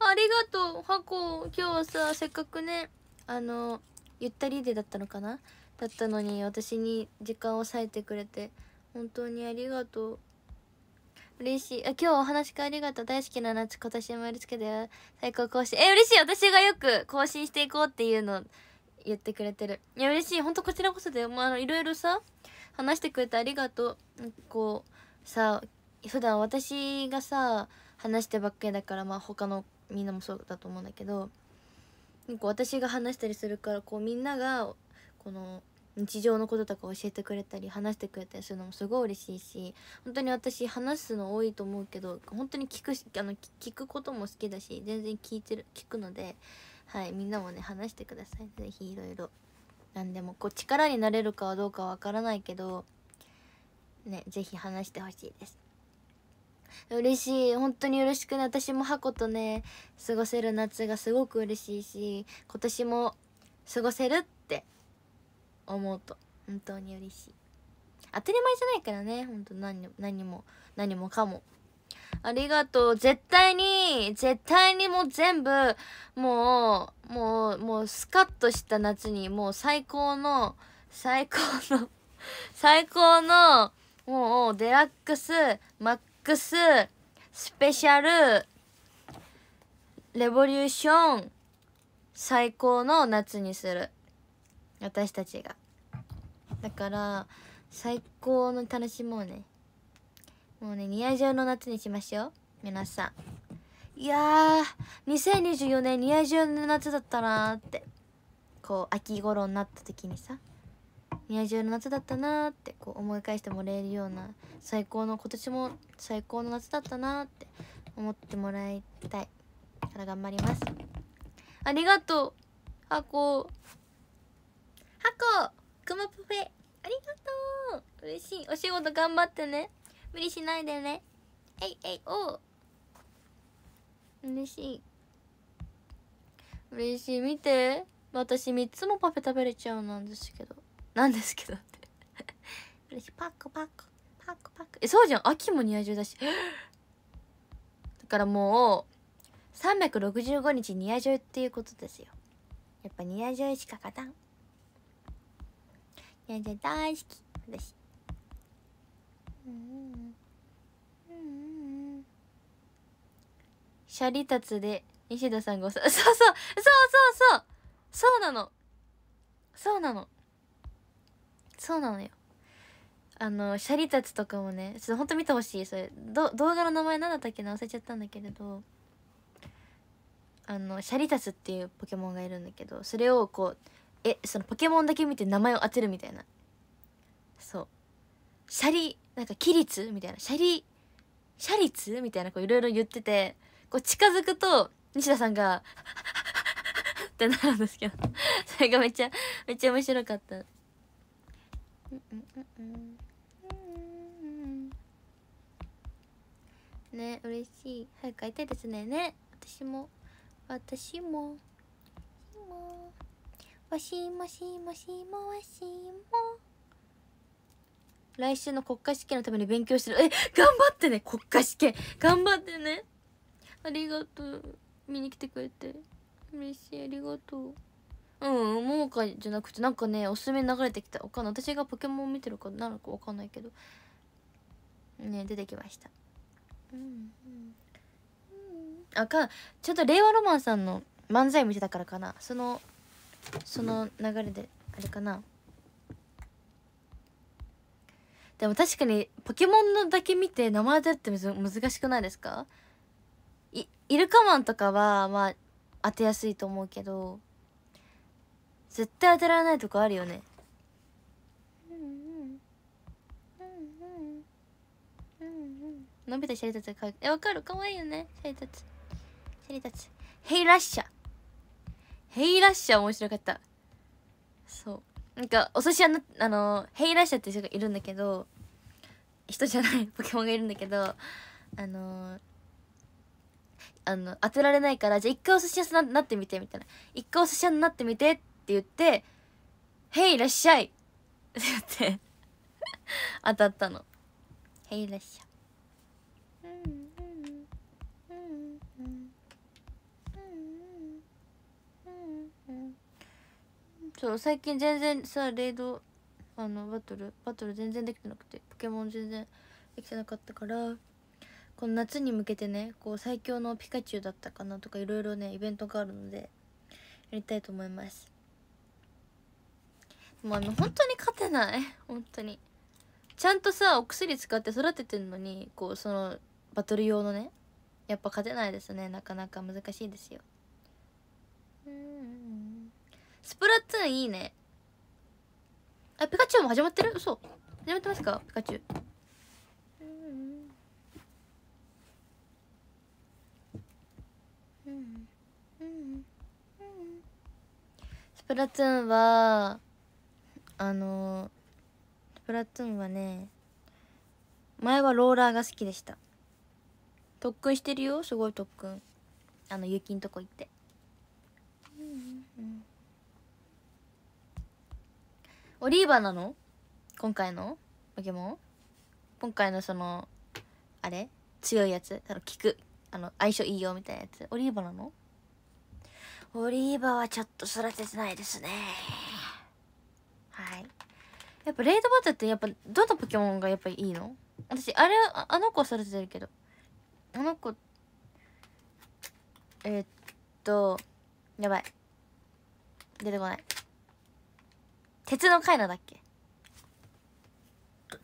S1: ありがとう箱今日はさせっかくねあのゆったりでだったのかなだったのに私に時間を割いてくれて本当にありがとう嬉しいあ今日お話かありがとう大好きな夏今年もやりつけて最高更新え嬉しい私がよく更新していこうっていうの言ってくれてるいや嬉しいほんとこちらこそでもうあのいろいろさ話してくれてありがとうこうさ普段私がさ話してばっかりだからまあ他のみんなもそうだと思うんだけどこう私が話したりするからこうみんながこの日常のこととか教えてくれたり話してくれたりするのもすごい嬉しいし本当に私話すの多いと思うけど本当に聞くあの聞くことも好きだし全然聞いてる聞くので、はい、みんなもね話してください是非いろいろ何でもこう力になれるかはどうかわからないけどね是非話してほしいです。嬉しい本当に嬉しくね私も箱とね過ごせる夏がすごく嬉しいし今年も過ごせるって思うと本当に嬉しい当たり前じゃないからね本当何何も何もかもありがとう絶対に絶対にもう全部もうもうもうスカッとした夏にもう最高の最高の最高のもうデラックスマックススペシャルレボリューション最高の夏にする私たちがだから最高の楽しもうねもうねニア充の夏にしましょう皆さんいやー2024年ニア充の夏だったなーってこう秋頃になった時にさ宮中の夏だったなーってこう思い返してもらえるような最高の今年も最高の夏だったなーって思ってもらいたいから頑張りますありがとう箱箱くまぷぺありがとう嬉しいお仕事頑張ってね無理しないでねえいえいお嬉しい嬉しい見て私3つもパフェ食べれちゃうなんですけどなんですけどって嬉しいパックパックパックパックえそうじゃん秋も庭中だし だからもう365日庭中っていうことですよやっぱ庭中しか勝たん庭中大好き私うんうんシャリタツで西田さんがそうそうそうそうそうそうなのそうなのそうなのよあのシャリたちとかもねちょっとほんと見てほしいそれ動画の名前何だったっけな忘れちゃったんだけれどあのシャリタスっていうポケモンがいるんだけどそれをこうえそのポケモンだけ見て名前を当てるみたいなそうシャリなんかキリツみたいなシャリシャリツみたいなこういろいろ言っててこう近づくと西田さんが ってなるんですけどそれがめっちゃめっちゃ面白かったね嬉しい早く会いたいですねね私も私もわしもしもしもわしも来週の国家試験のために勉強してるえ頑張ってね国家試験頑張ってねありがとう見に来てくれて嬉しいありがとううん桃花じゃなくてなんかねおすすめに流れてきたわかんない私がポケモン見てるかなのかわかんないけどね出てきましたうんうんあかちょっと令和ロマンさんの漫才見てたからかなそのその流れであれかなでも確かにポケモンのだけ見て名前だって難しくないですかイルカマンとかはまあ当てやすいと思うけど絶対当てられないとこあるよねのび太シャリタツかえわかるかわいいよねシャリタツシャリタツヘイラッシャヘイラッシャ面白かったそうなんかお寿司屋のあのヘイラッシャって人がいるんだけど人じゃない ポケモンがいるんだけどあのあの当てられないからじゃあ一回お寿司屋さんになってみてみたいな一回お寿司屋になってみてってって言って「へいいらっしゃい」って言って当たったの「へいいらっしゃい」そう最近全然さレイドあのバトルバトル全然できてなくてポケモン全然できてなかったからこの夏に向けてねこう最強のピカチュウだったかなとかいろいろねイベントがあるのでやりたいと思いますもうあの本当に勝てない本当にちゃんとさお薬使って育ててんのにこうそのバトル用のねやっぱ勝てないですねなかなか難しいですよ
S2: うん
S1: スプラトゥーンいいねあピカチュウも始まってる嘘始まってますかピカチュウスプラトゥーンはあのスプラトゥーンはね前はローラーが好きでした特訓してるよすごい特訓あの雪んとこ行って、オリーバなの今回のポケモン今回のそのあれ強いやつあの聞くあの相性いいよみたいなやつオリーバなのオリーバはちょっと育ててないですねはいやっぱレイドバトってやっぱどのポケモンがやっぱいいの私あれあの子育ててるけどあの子えー、っとやばい出てこない鉄のカイナだっけ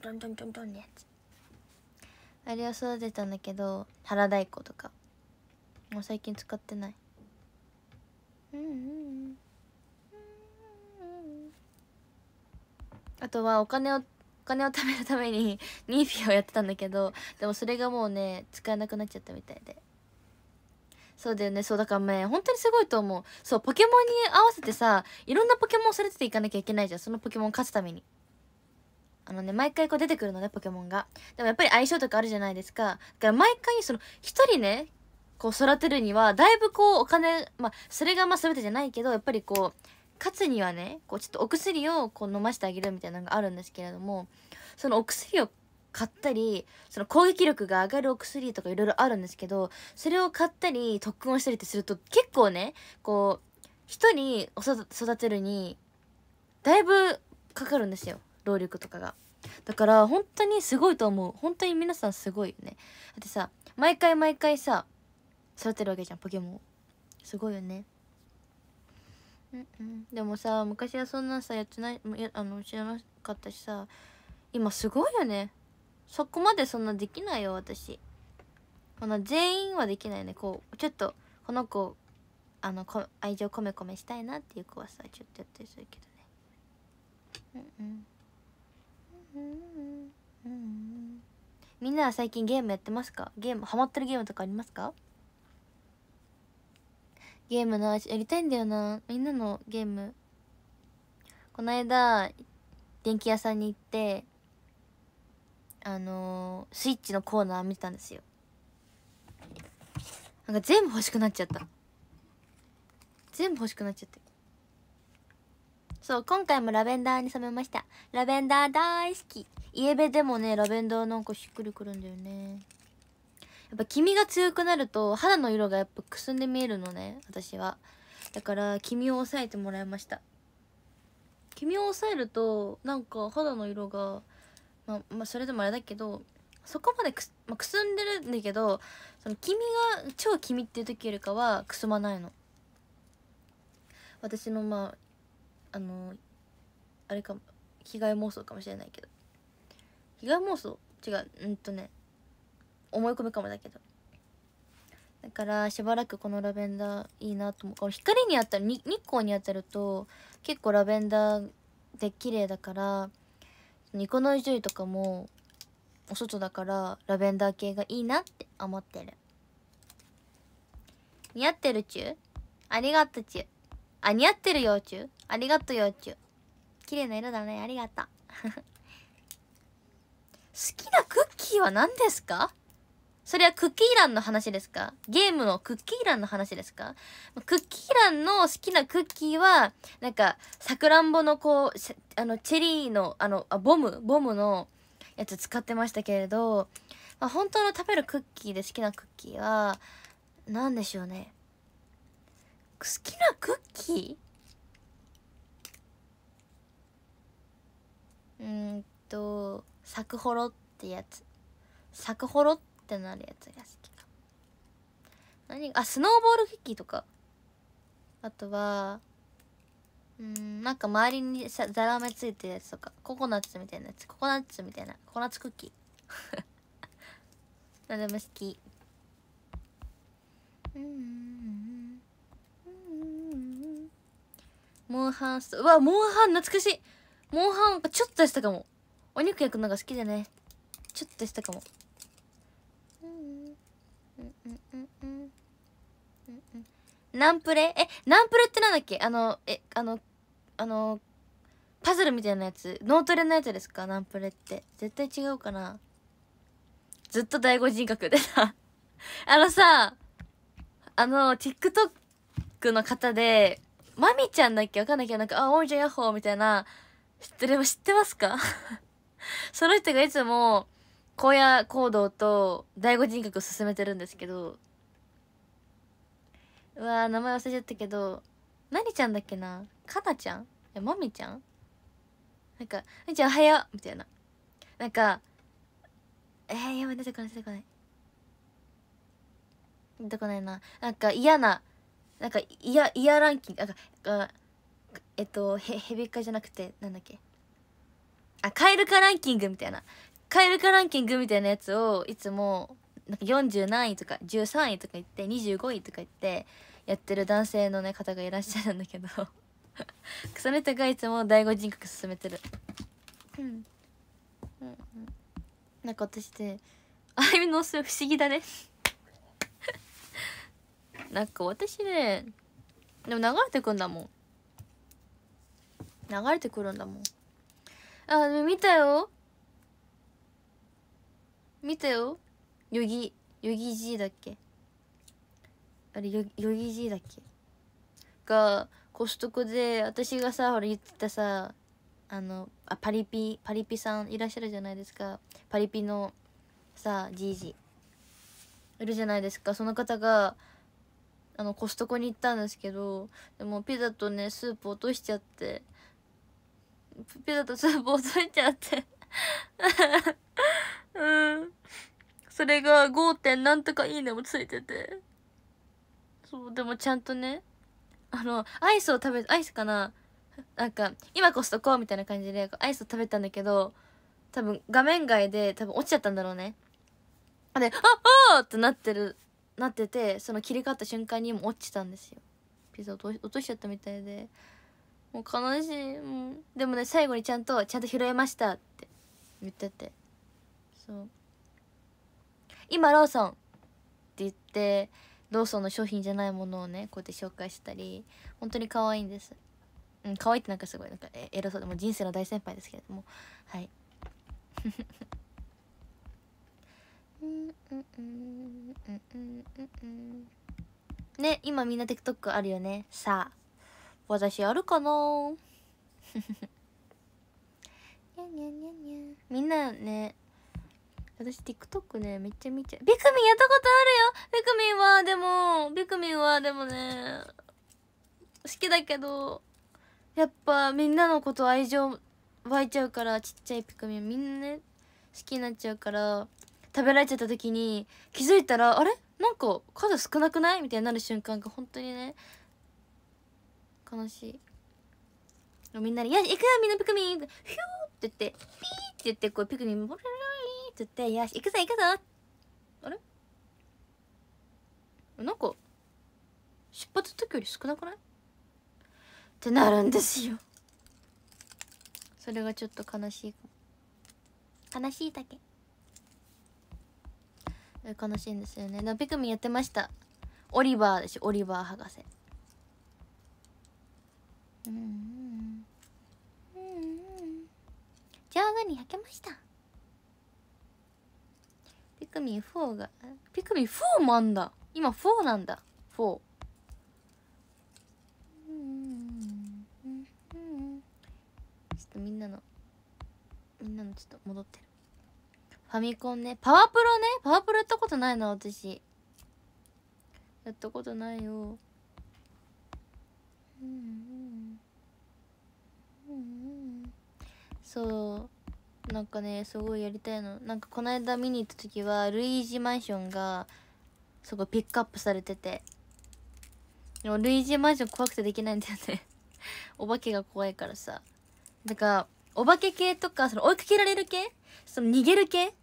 S1: ドンドンドンドンのやつあれを育てたんだけど原太鼓とかもう最近使ってないうんうんうんあとはお金をお金を貯めるためにニーィーをやってたんだけどでもそれがもうね使えなくなっちゃったみたいでそうだよねそうだからね本当にすごいと思うそうポケモンに合わせてさいろんなポケモンを育てていかなきゃいけないじゃんそのポケモン勝つためにあのね毎回こう出てくるのねポケモンがでもやっぱり相性とかあるじゃないですかだから毎回その一人ねこう育てるにはだいぶこうお金まあそれがまあ全てじゃないけどやっぱりこう勝つにはねこうちょっとお薬をこう飲ませてあげるみたいなのがあるんですけれどもそのお薬を買ったりその攻撃力が上がるお薬とかいろいろあるんですけどそれを買ったり特訓をしたりってすると結構ねこう一人育てるにだいぶかかるんですよ労力とかが。だから本当にすごいと思う本当に皆さんすごいよねだってさ毎回毎回さ育てるわけじゃんポケモンすごいよねうんでもさ昔はそんなさやってないやあの知らなかったしさ今すごいよねそこまでそんなできないよ私この全員はできないねこうちょっとこの子あのこ愛情こめこめしたいなっていう子はさちょっとやったりするけどねうんみんなは最近ゲームやってますかゲームハマってるゲームとかありますかゲームなやりたいんだよなみんなのゲームこの間電気屋さんに行ってあのー、スイッチのコーナー見てたんですよなんか全部欲しくなっちゃった全部欲しくなっちゃってそう今回もラベンダーに染めましたラベンダー大好き家ベでもねラベンダーなんかしっくりくるんだよねやっぱ黄身が強くなると肌の色がやっぱくすんで見えるのね私はだから黄身を抑えてもらいました黄身を抑えるとなんか肌の色がまあ、まあ、それでもあれだけどそこまでくす,、まあ、くすんでるんだけどその黄身が超黄身っていう時よりかはくすまないの私のまああのあれか被害妄想かもしれないけど被害妄想違ううんとね思い込むかもだけどだからしばらくこのラベンダーいいなと思う光に当たる日光に当たると結構ラベンダーで綺麗だからニコノイジュイとかもお外だからラベンダー系がいいなって思ってる似合ってるちゅうありがとちゅうあ似合ってるよちゅうありがとよちゅう綺麗な色だねありがとう 好きなクッキーは何ですかそれはクッキーランの話ですかゲームのクッキーランの話ですかクッキーランの好きなクッキーは、なんか、さくらんぼのこう、あの、チェリーの、あの、あボム、ボムのやつ使ってましたけれど、まあ、本当の食べるクッキーで好きなクッキーは、何でしょうね。好きなクッキーうんと、サクホロってやつ。サクホロってってなるやつが好きか何あスノーボールクッキーとかあとはうんなんか周りにさざらめついてるやつとかココナッツみたいなやつココナッツみたいなココナッツクッキー何 でも好きうんモンハンうわモンハン懐かしいモンハンちょっとしたかもお肉焼くのが好きだねちょっとしたかもナンプレえ、ナンプレってなんだっけあの、え、あの、あの、パズルみたいなやつ脳トレのやつですかナンプレって。絶対違うかなずっと第五人格でさ あのさ、あの、TikTok の方で、まみちゃんだっけわかんないけど、なんか、あ、おみちゃんヤッホーみたいな、知ってれば知ってますか その人がいつも、荒野行動と第五人格を進めてるんですけど、うわー名前忘れちゃったけど何ちゃんだっけなかなちゃんえもみちゃんなんか「みちゃんおはよう」みたいななんかえー、やばい出てこない出てこない出てこないななんか嫌ななんか嫌嫌ランキングあえっとへヘビカじゃなくてなんだっけあカエル化ランキングみたいなカエル化ランキングみたいなやつをいつもなんか40何位とか13位とか言って25位とか言ってやってる男性のね方がいらっしゃるんだけど草 の人がいつも第五人格進めてるうんうんうんなんか私ってあゆみのす不思議だね なんか私ねでも流れてくんだもん流れてくるんだもんあ見たよ見たよヨギヨギ G だっけあれヨヨギ G だっけがコストコで私がさほら言ってたさあのあパリピパリピさんいらっしゃるじゃないですかパリピのさじいじいるじゃないですかその方があのコストコに行ったんですけどでもピザとねスープ落としちゃってピザとスープ落としちゃってうん それが 5. 点なんとかいいねもついてて。そう、でもちゃんとね、あの、アイスを食べ、アイスかななんか、今こそこうみたいな感じで、アイスを食べたんだけど、多分画面外で多分落ちちゃったんだろうね。で、ああってなってる、なってて、その切り替わった瞬間にも落ちたんですよ。ピザ落としちゃったみたいで。もう悲しい。もうでもね、最後にちゃんと、ちゃんと拾えましたって言ってて。そう。今ローソンって言ってローソンの商品じゃないものをねこうやって紹介したり本当に可愛いんですうん可愛いってなんかすごいなんかエロそうでも人生の大先輩ですけれどもはいうんうんうんうんうんうんうんね今みんな TikTok あるよねさあ私あるかな にゃにゃにゃにゃみんなね私 TikTok ねめっちゃ見ちゃうビクミンやったことあるよビクミンはでもビクミンはでもね好きだけどやっぱみんなのこと愛情湧いちゃうからちっちゃいピクミンみんなね好きになっちゃうから食べられちゃった時に気づいたらあれなんか数少なくないみたいになる瞬間が本当にね悲しいみんなに「よし行くよみんなピクミン!」ヒューって言ってピーって言ってこうピクミンボレっつって「よし行くぞ行くぞ!」あれなんか出発時より少なくないってなるんですよそれがちょっと悲しいか悲しいだけ悲しいんですよねだピクミンやってましたオリバーでしょオリバー博士うんうんうんうん上手に焼けましたピクミン4がピクミン4もあんだ今4なんだ4うんうんうんちょっとみんなのみんなのちょっと戻ってるファミコンねパワプロねパワプロやったことないな私やったことないようんうんうんうんそうなんかねすごいやりたいのなんかこの間見に行った時はルイージマンションがすごいピックアップされててでもルイージマンション怖くてできないんだよね お化けが怖いからさだからお化け系とかその追いかけられる系その逃げる系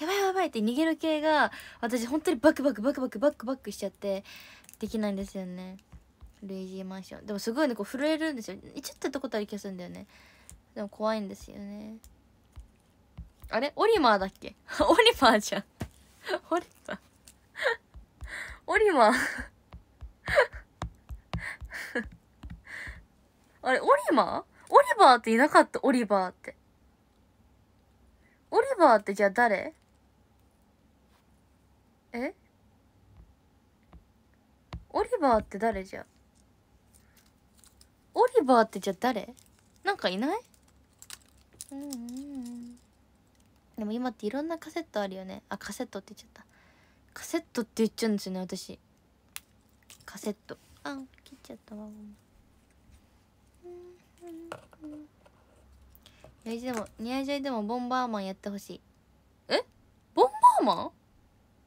S1: やばいやばいって逃げる系が私本当にバクバクバクバクバクバクしちゃってできないんですよねルイージーマンションでもすごいねこう震えるんですよちょっとやったことある気がするんだよねでも怖いんですよねあれオリマーだっけ オリマーじゃん オリマー オリマーあれオリマーオリバーっていなかったオリバーってオリバーってじゃあ誰えオリバーって誰じゃオリバーってじゃあ誰なんかいないうんうんうんでも今っていろんなカセットあるよねあカセットって言っちゃったカセットって言っちゃうんですよね私カセットあ切っちゃったわやいでも似合いじゃいでもボンバーマンやってほしいえボンバーマン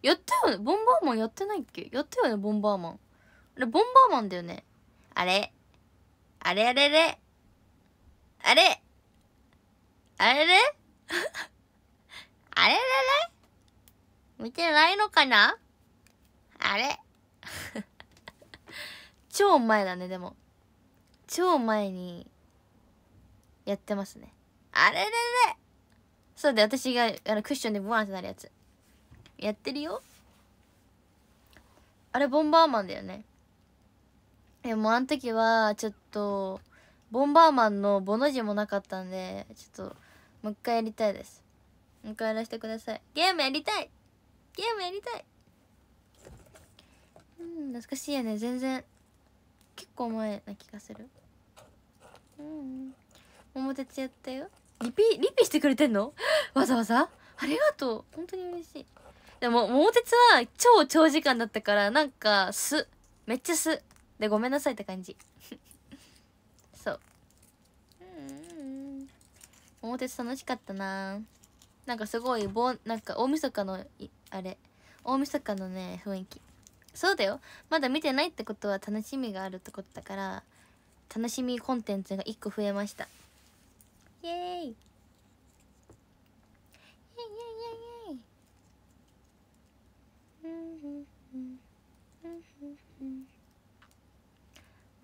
S1: やったよねボンバーマンやってないっけやったよねボンバーマンあれボンバーマンだよねあれあれあれれあれあれれあれれれ見てないのかなあれ 超前だね、でも。超前に、やってますね。あれれれそうで、私があのクッションでブワンってなるやつ。やってるよあれ、ボンバーマンだよね。でも、あの時は、ちょっと、ボンバーマンのボの字もなかったんで、ちょっと、もう一回やりたいです。迎えらしてくださいゲームやりたいゲームやりたいうん懐かしいよね全然結構前な気がするうん桃鉄やったよリピリピしてくれてんのわざわざありがとう本当に嬉しいでも桃鉄は超長時間だったからなんかすめっちゃすでごめんなさいって感じ そううん桃鉄楽しかったななんかすごいぼなんか大晦日のあれ大晦日のね雰囲気そうだよまだ見てないってことは楽しみがあるってことだから楽しみコンテンツが1個増えました
S2: イエーイイエイイエイイエイ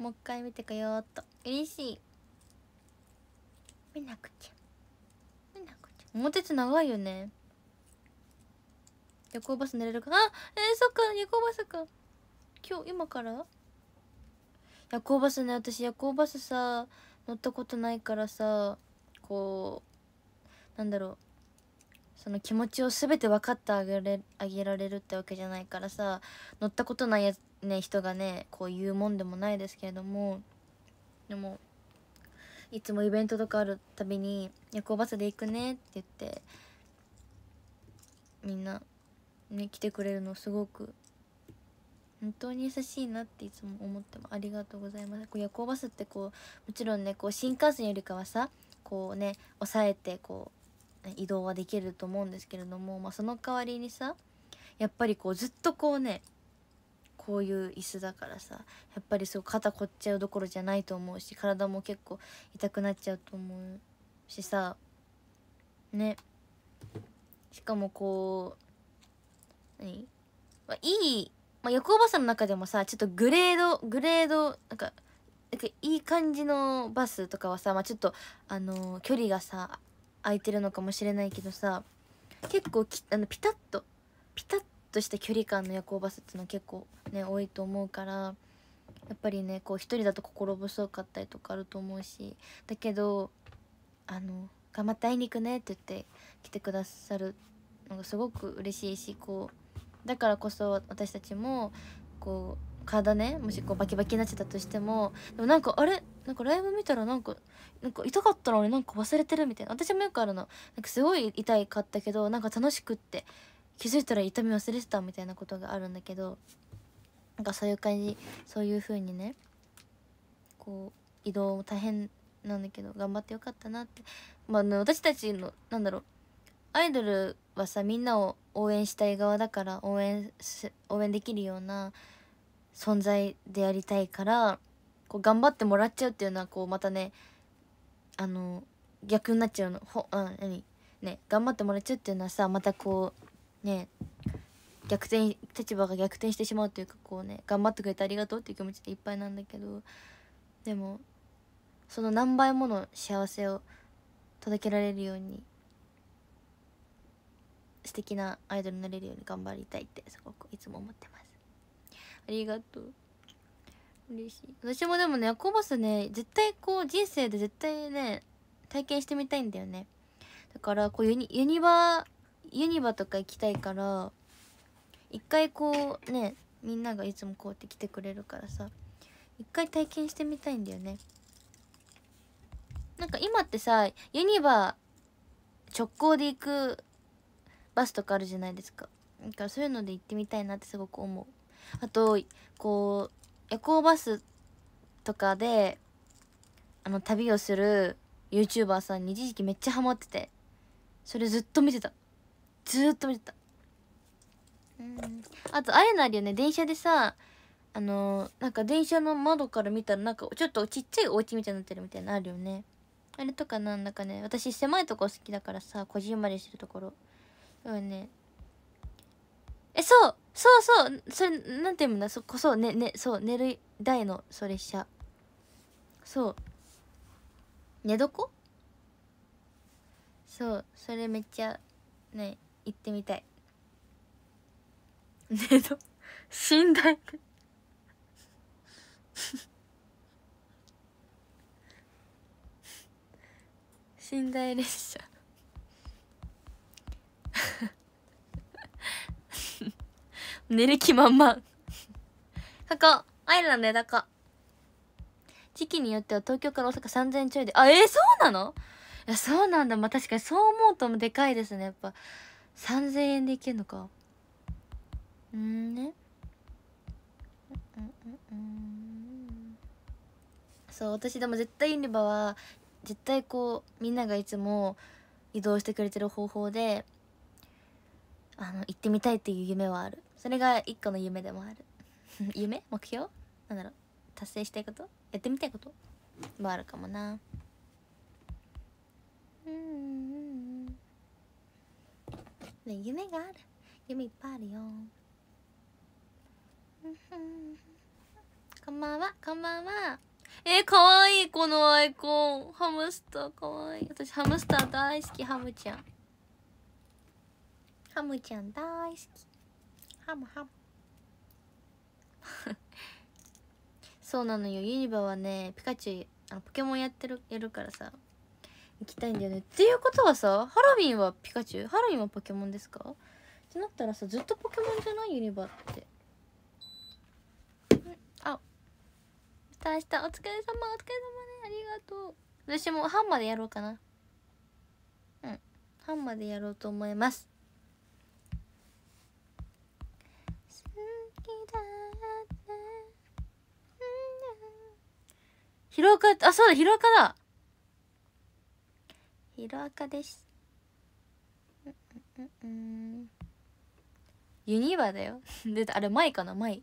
S1: もう一回見てこようっと嬉しい見なくちゃ表って長いよね夜行バス寝れるかあえー、そっか夜行バスか今日今から夜行バスね私夜行バスさ乗ったことないからさこうなんだろうその気持ちを全て分かってあげれあげられるってわけじゃないからさ乗ったことないや、ね、人がねこう言うもんでもないですけれどもでもいつもイベントとかあるたびに夜行バスで行くねって言ってみんな、ね、来てくれるのすごく本当に優しいなっていつも思ってもありがとうございますこう夜行バスってこうもちろんねこう新幹線よりかはさこうね抑えてこう移動はできると思うんですけれども、まあ、その代わりにさやっぱりこうずっとこうねこういう椅子だからさやっぱりそう肩凝っちゃうどころじゃないと思うし体も結構痛くなっちゃうと思うしさねしかもこう何、まあ、いい、まあ、横おばさんの中でもさちょっとグレードグレードなんかなんかいい感じのバスとかはさ、まあ、ちょっとあのー、距離がさ空いてるのかもしれないけどさ結構あのピタッとピタッとした距離感の夜行バスっていうの結構ね多いと思うからやっぱりねこう一人だと心細かったりとかあると思うしだけどあの「頑張って会いに行くね」って言って来てくださるのがすごく嬉しいしこうだからこそ私たちもこう体ねもしこうバキバキになっちゃったとしてもでもなんかあれなんかライブ見たらなんかなんか痛かったら俺なんか忘れてるみたいな私もよくあるのなんかすごい痛いかったけどなんか楽しくって気づいたら痛み忘れてたみたいなことがあるんだけどなんかそういう感じそういう風にねこう移動も大変なんだけど頑張ってよかったなってまあ、ね、私たちのなんだろうアイドルはさみんなを応援したい側だから応援応援できるような存在でやりたいからこう頑張ってもらっちゃうっていうのはこうまたねあの逆になっちゃうのほあ何ね頑張ってもらっちゃうっていうのはさまたこうね逆転立場が逆転してしまうというかこうね頑張ってくれてありがとうっていう気持ちでいっぱいなんだけどでもその何倍もの幸せを届けられるように素敵なアイドルになれるように頑張りたいってすごくいつも思ってますありがとう嬉しい私もでもねコバスね絶対こう人生で絶対ね体験してみたいんだよねだからこうユニユニバーユニバとか行きたいから一回こうねみんながいつもこうやって来てくれるからさ一回体験してみたいんだよねなんか今ってさユニバ直行で行くバスとかあるじゃないですかだからそういうので行ってみたいなってすごく思うあとこう夜行バスとかであの旅をする YouTuber さんに一時期めっちゃハマっててそれずっと見てたずっと見てたうんあとあれのあるよね電車でさあのー、なんか電車の窓から見たらなんかちょっとちっちゃいお家みたいになってるみたいなのあるよねあれとかなんだかね私狭いとこ好きだからさこじんまりしてるところそうねえそうそうそうそれなんていうんだそこそうねねそう寝る台のそれ車そう寝床そうそれめっちゃね行ってみたい寝の寝台寝台列車 寝る気満々ここアイランドやだ高時期によっては東京から大阪3000ちょいであえー、そうなのいやそうなんだまあ確かにそう思うともでかいですねやっぱ3000円でいけるのかうんねうんうんうんそう私でも絶対ユニバは絶対こうみんながいつも移動してくれてる方法であの行ってみたいっていう夢はあるそれが一個の夢でもある 夢目標なんだろう達成したいことやってみたいこともあるかもなうんうんうんね夢がある夢いっぱいあるよこんばんはこんばんはえー、かわいいこのアイコンハムスターかわいい私ハムスター大好きハムちゃんハムちゃん大好きハムハム そうなのよユニバはねピカチュウあのポケモンやってるやるからさ行きたいんだよねっていうことはさハロウィンはピカチュウハロウィンはポケモンですかってなったらさずっとポケモンじゃないユニバってあまた明日お疲れ様お疲れ様ねありがとう私もハマまでやろうかなうんハマまでやろうと思います好きだって広岡あそうだ広岡だヒロアカです。ユニバだよ。出た。あれ、前かな前。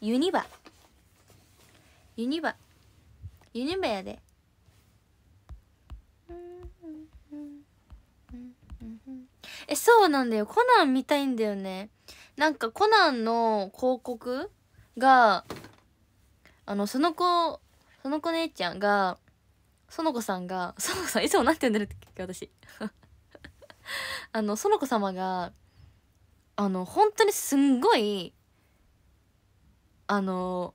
S1: ユニバ。ユニバ。ユニバやで。え、そうなんだよ。コナン見たいんだよね。なんかコナンの広告が、あの、その子、その子姉ちゃんが、園子さんが園子さんいつも何て呼んでるってっけ私あの園子様があの本当にすんごいあの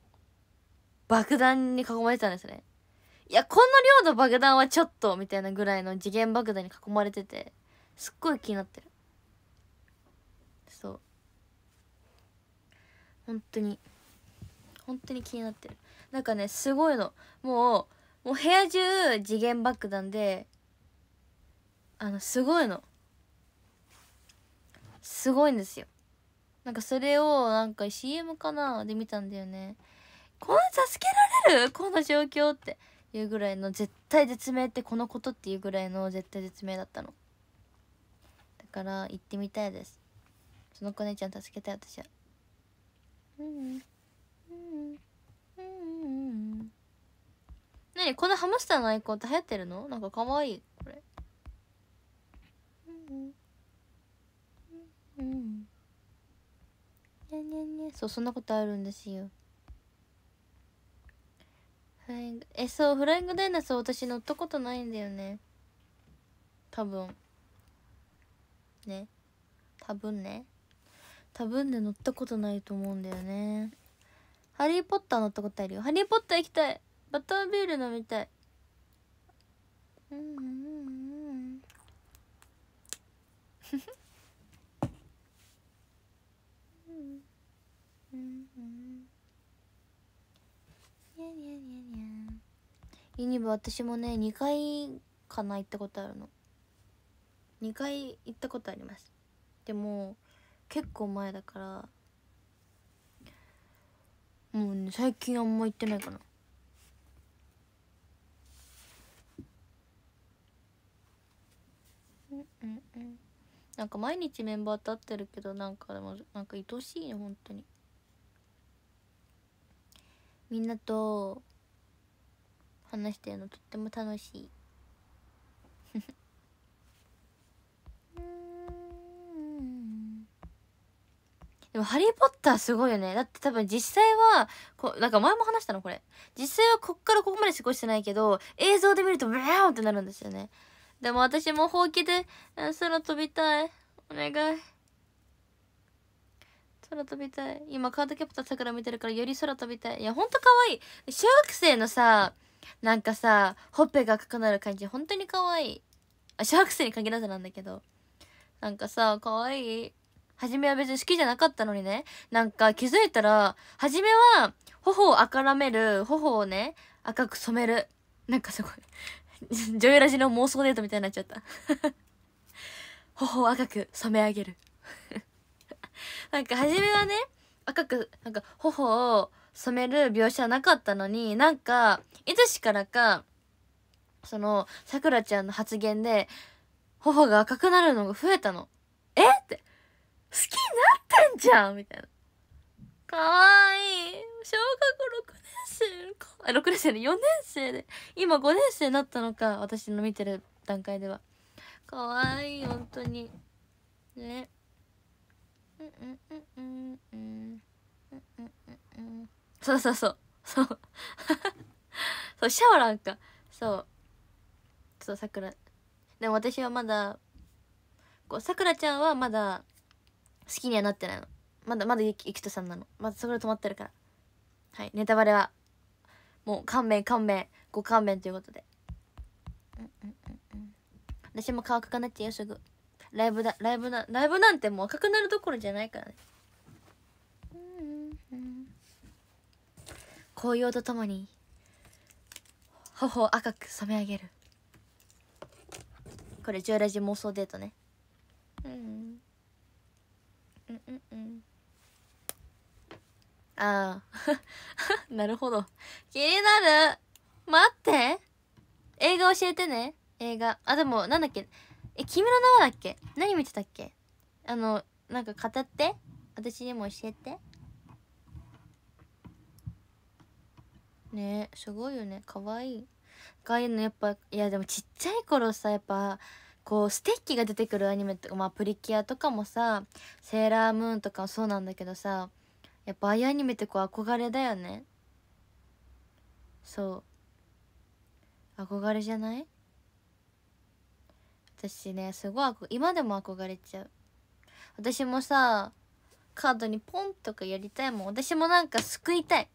S1: 爆弾に囲まれてたんですねいやこの量の爆弾はちょっとみたいなぐらいの次元爆弾に囲まれててすっごい気になってるそう本当に本当に気になってるなんかねすごいのもうもう部屋中次元爆弾であのすごいのすごいんですよなんかそれをなんか CM かなで見たんだよねこんな助けられるこの状況っていうぐらいの絶対絶命ってこのことっていうぐらいの絶対絶命だったのだから行ってみたいですその子姉ちゃん助けたい私はうんうんうんうんうんなにこのハムスターのアイコンって流行ってるのなんかかわいいこれうんうんねねねそうそんなことあるんですよフライングえそうフライングダイナソー私乗ったことないんだよね多分ね多分ね多分で乗ったことないと思うんだよねハリー・ポッター乗ったことあるよハリー・ポッター行きたいバタービール飲みたいうんうんうんうんうんユニバ私もね2回かな行ったことあるの2回行ったことありますでも結構前だからもうね最近あんま行ってないかなうんうんなんか毎日メンバー立ってるけどなんかでもなんか愛しいね本当にみんなと話してるのとっても楽しい でも「ハリー・ポッター」すごいよねだって多分実際はこなんか前も話したのこれ実際はこっからここまで過ごしてないけど映像で見るとブラーンってなるんですよねでも私もほうきで空飛びたいお願い空飛びたい今カードキャプター桜見てるからより空飛びたいいやほんとかわいい小学生のさなんかさほっぺが赤くなる感じほんとにかわいいあ小学生に限らずなんだけどなんかさかわいい初めは別に好きじゃなかったのにねなんか気づいたら初めは頬をあからめる頬をね赤く染めるなんかすごい 女優ラジの妄想デートみたいになっちゃった 頬を赤く染め上げる なんか初めはね赤くなんか頬を染める描写なかったのになんかいつしからかそのさくらちゃんの発言で頬が赤くなるのが増えたのえって好きになってんじゃんみたいなかわいい小学校6年生かあ6年生で4年生で今5年生になったのか私の見てる段階ではかわいい本当にねうんうんうんうんうんうんうんうんそうそうそうそう そうシャオランかそうそうさくらでも私はまだこうさくらちゃんはまだ好きにはなってないのまだまだゆきゆきとさんなのまだそこで止まってるからはいネタバレはもう勘弁勘弁ご勘弁ということでうんうんうん私も顔赤くなっちゃうよすぐライブだライブなライブなんてもう赤くなるどころじゃないからね紅葉とともに頬を赤く染め上げるこれジュラジ妄想デートねうんうんうんうんああ なるほど。気になる待って映画教えてね。映画。あ、でも、なんだっけえ、君の名はだっけ何見てたっけあの、なんか語って。私にも教えて。ねすごいよね。かわいい。かいのやっぱ、いやでもちっちゃい頃さ、やっぱ、こうステッキが出てくるアニメとか、まあ、プリキュアとかもさ「セーラームーン」とかもそうなんだけどさやっぱああいうアニメってこう憧れだよねそう憧れじゃない私ねすごい今でも憧れちゃう私もさカードにポンとかやりたいもん私もなんか救いたい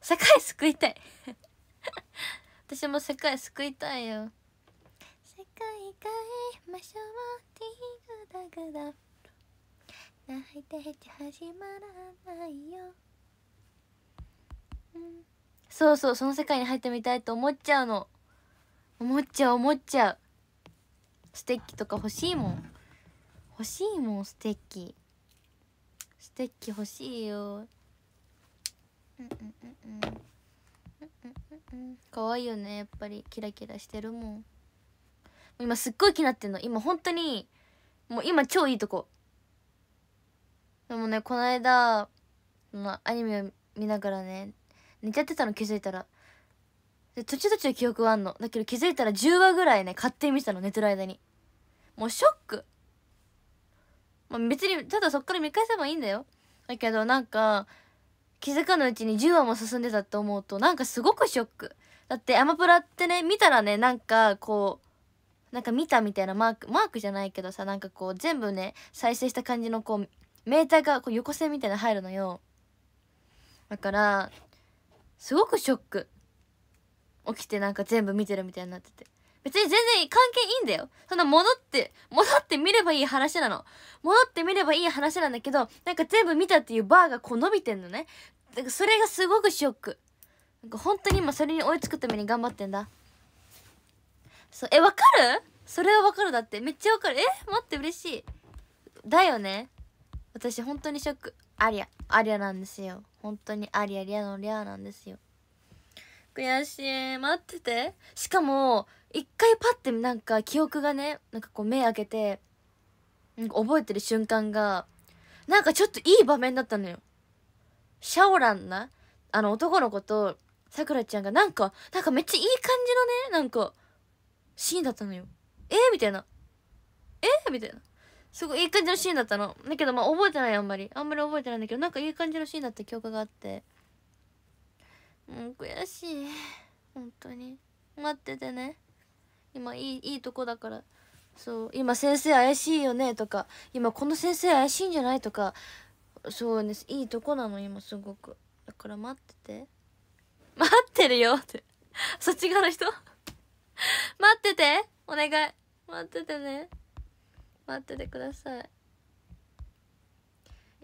S1: 世界救いたい 私も世界救いたいよ世界変えましょうティーグダグダ泣いてヘチ始まらないよ、うん、そうそうその世界に入ってみたいと思っちゃうの思っちゃう思っちゃうステッキとか欲しいもん欲しいもんステッキステッキ欲しいようんうんうんうんうんうんうん可愛いよねやっぱりキラキラしてるもん今すっごい気になってんの今本当にもう今超いいとこでもねこの間のアニメを見ながらね寝ちゃってたの気づいたらで途中途中記憶はあんのだけど気づいたら10話ぐらいね勝手に見てたの寝てる間にもうショック、まあ、別にただそっから見返せばいいんだよだけどなんか気づかぬうちに10話も進んでたって思うとなんかすごくショックだってアマプラってね見たらねなんかこうなんか見たみたいなマークマークじゃないけどさなんかこう全部ね再生した感じのこうメーターがこう横線みたいな入るのよだからすごくショック起きてなんか全部見てるみたいになってて別に全然関係いいんだよそんな戻って戻って見ればいい話なの戻って見ればいい話なんだけどなんか全部見たっていうバーがこう伸びてんのねだからそれがすごくショックなんか本当に今それに追いつくために頑張ってんだそうえわかるそれはわかるだってめっちゃわかるえ待って嬉しいだよね私本当にショックありゃありゃなんですよ本当にありゃりゃのりゃなんですよ悔しい待っててしかも一回パッてなんか記憶がねなんかこう目開けてなんか覚えてる瞬間がなんかちょっといい場面だったのよシャオランなあの男の子とさくらちゃんがなんかなんかめっちゃいい感じのねなんかシーンだったのよえー、みたいなえー、みたいなすごいいい感じのシーンだったのだけどまあ覚えてないあんまりあんまり覚えてないんだけどなんかいい感じのシーンだった記憶があってもう悔しい本当に待っててね今いいいいとこだからそう今先生怪しいよねとか今この先生怪しいんじゃないとかそうですいいとこなの今すごくだから待ってて待ってるよってそっち側の人 待っててお願い待っててね待っててくださいい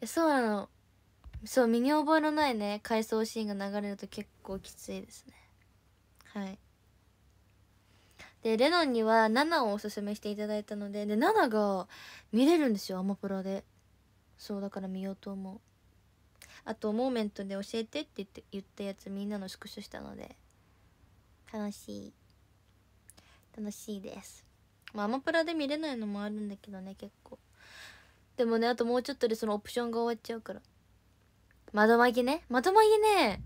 S1: やそうなのそう身に覚えのないね回想シーンが流れると結構きついですねはいでレノンには7をおすすめしていただいたのでで7が見れるんですよアマプラでそうだから見ようと思うあと「モーメントで教えて」って言って言ったやつみんなのスクショしたので楽しい楽しいですまあアマプラで見れないのもあるんだけどね結構でもねあともうちょっとでそのオプションが終わっちゃうから窓まぎね窓まぎね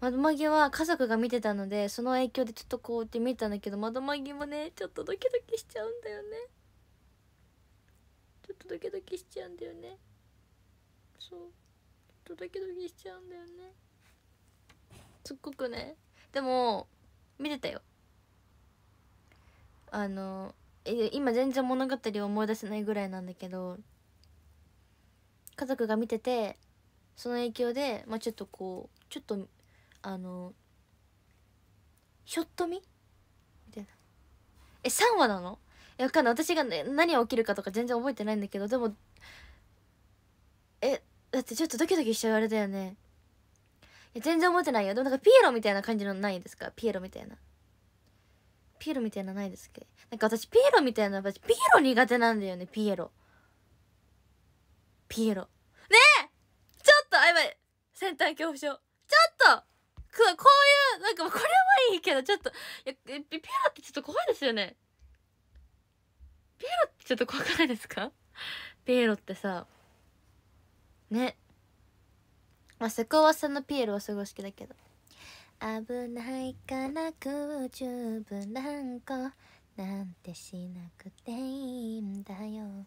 S1: 窓まぎは家族が見てたのでその影響でちょっとこうって見たんだけど窓まぎもねちょっとドキドキしちゃうんだよねちょっとドキドキしちゃうんだよねそうちょっとドキドキしちゃうんだよねすっごくねでも見てたよあの今全然物語を思い出せないぐらいなんだけど家族が見ててその影響で、まあ、ちょっとこうちょっとあのひょっと見みたいなえ3話なのえやかんない私が、ね、何が起きるかとか全然覚えてないんだけどでもえだってちょっとドキドキしちゃうあれだよねいや全然覚えてないよでもなんかピエロみたいな感じのないですかピエロみたいなピエロみたいなないですっけなんか私ピエロみたいな私ピエロ苦手なんだよねピエロピエロねえちょっとあやばい先端恐怖症ちょっとこういうなんかこれはいいけどちょっといやピエロってちょっと怖いですよねピエロってちょっと怖くないですかピエロってさねまあセコワさんのピエロはすごい好きだけど危ないから空中ブランコなんてしなくていいんだよ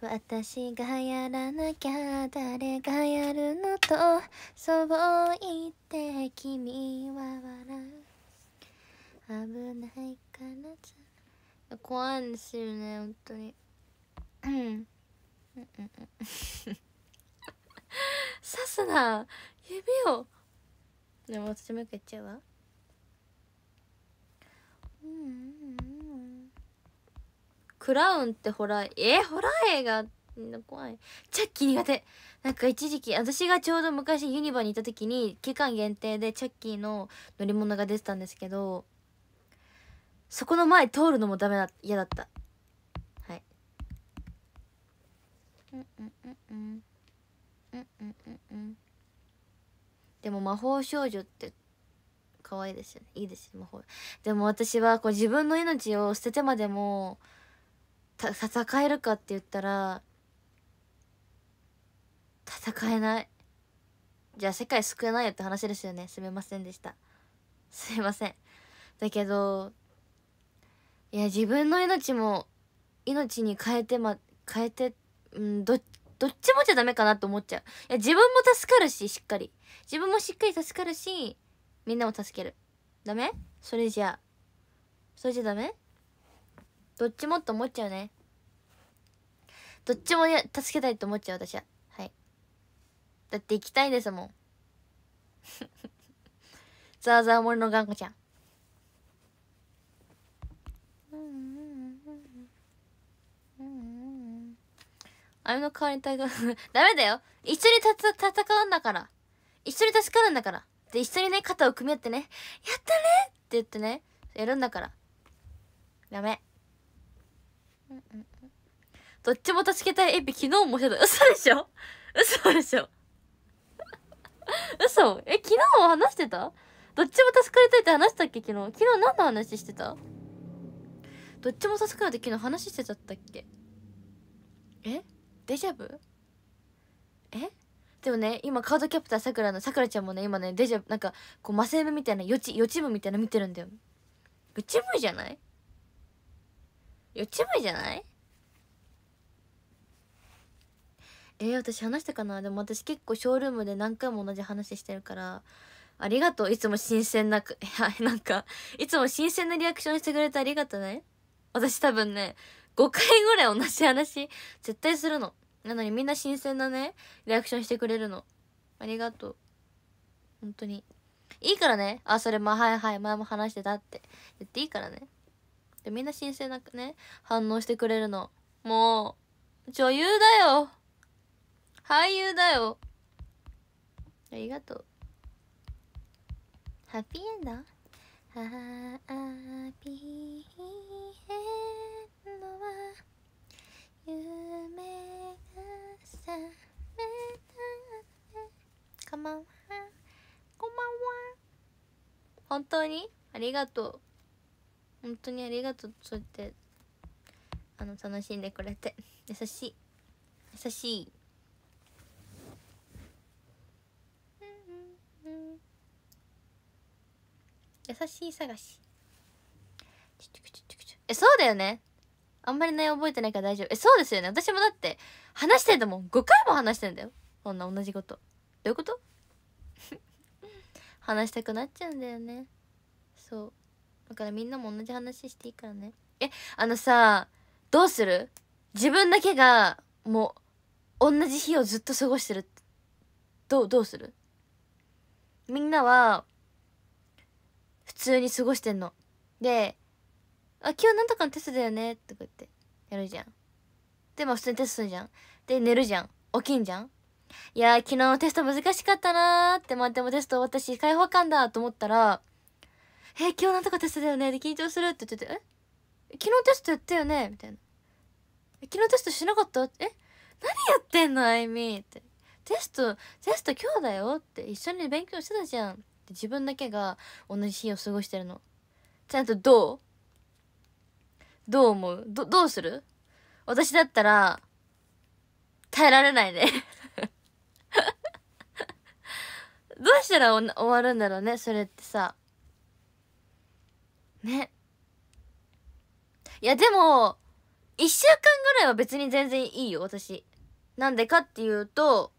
S1: 私がやらなきゃ誰がやるのとそう言って君は笑う危ないから怖いんですよね本当に さすな指をでも私もよくっちゃうわうんうんうんクラウンってホラーえー、ホラー映画怖いチャッキー苦手なんか一時期私がちょうど昔ユニバにいた時に期間限定でチャッキーの乗り物が出てたんですけどそこの前通るのもダメだ嫌だったはいうんうんうんうんうんうんうんうんでも魔法少女って可愛いですよねいいですよ魔法でも私はこう自分の命を捨ててまでも戦えるかって言ったら戦えないじゃあ世界救えないよって話ですよねすみませんでしたすいませんだけどいや自分の命も命に変えてま変えて、ん、どっどっちもじゃダメかなと思っちゃう。いや、自分も助かるし、しっかり。自分もしっかり助かるし、みんなも助ける。ダメそれじゃあ。それじゃダメどっちもって思っちゃうね。どっちも助けたいと思っちゃう、私は。はい。だって行きたいですもん。ザーザー森の頑固ちゃん。あれの代わりに対抗 ダメだよ一緒にたつ戦うんだから一緒に助かるんだからで一緒にね肩を組み合ってね「やったね!」って言ってねやるんだからダメ、うんうん、どっちも助けたいエピ昨日もしてた嘘でしょ嘘でしょ嘘え昨日も話してたどっちも助かりたいって話したっけ昨日昨日何の話してたどっちも助かるって昨日話してちゃったっけえデジャブえでもね今カードキャプターさくらのさくらちゃんもね今ねデジャブなんかこうマセムみたいな予知予知部みたいな見てるんだよ予知部じゃない予知部じゃないえー、私話したかなでも私結構ショールームで何回も同じ話してるからありがとういつも新鮮なくいなんかいつも新鮮なリアクションしてくれてありがとね私多分ね5回ぐらい同じ話、絶対するの。なのにみんな新鮮なね、リアクションしてくれるの。ありがとう。本当に。いいからね。あ、それ、まあ、はいはい、前も話してたって言っていいからね。で、みんな新鮮なね、反応してくれるの。もう、女優だよ。俳優だよ。ありがとう。ハッピーエンドハッピーエンのは夢
S2: が覚めたねこんばんはこんばんは
S1: 本当にありがとう本当にありがとうそうやってあの楽しんでくれて優しい優しい優しい探しえそうだよねあんまり内容覚えてないから大丈夫。え、そうですよね。私もだって、話してんだもん。5回も話してんだよ。こんな同じこと。どういうこと 話したくなっちゃうんだよね。そう。だからみんなも同じ話していいからね。え、あのさ、どうする自分だけが、もう、同じ日をずっと過ごしてる。どう、どうするみんなは、普通に過ごしてんの。で、あ、今日なんとかのテストだよねとか言って、やるじゃん。で、も普通にテストするじゃん。で、寝るじゃん。起きんじゃん。いや昨日のテスト難しかったなーって、まあ、でもテスト私解放感だと思ったら、え今日なんとかテストだよねで緊張するって言ってて、え昨日テストやったよねみたいな。昨日テストしなかったえ何やってんのあゆみって。テスト、テスト今日だよって一緒に勉強してたじゃん。って自分だけが同じ日を過ごしてるの。ちゃんとどうどう思うど、どうする私だったら、耐えられないね どうしたら終わるんだろうね、それってさ。ね。いや、でも、一週間ぐらいは別に全然いいよ、私。なんでかっていうと、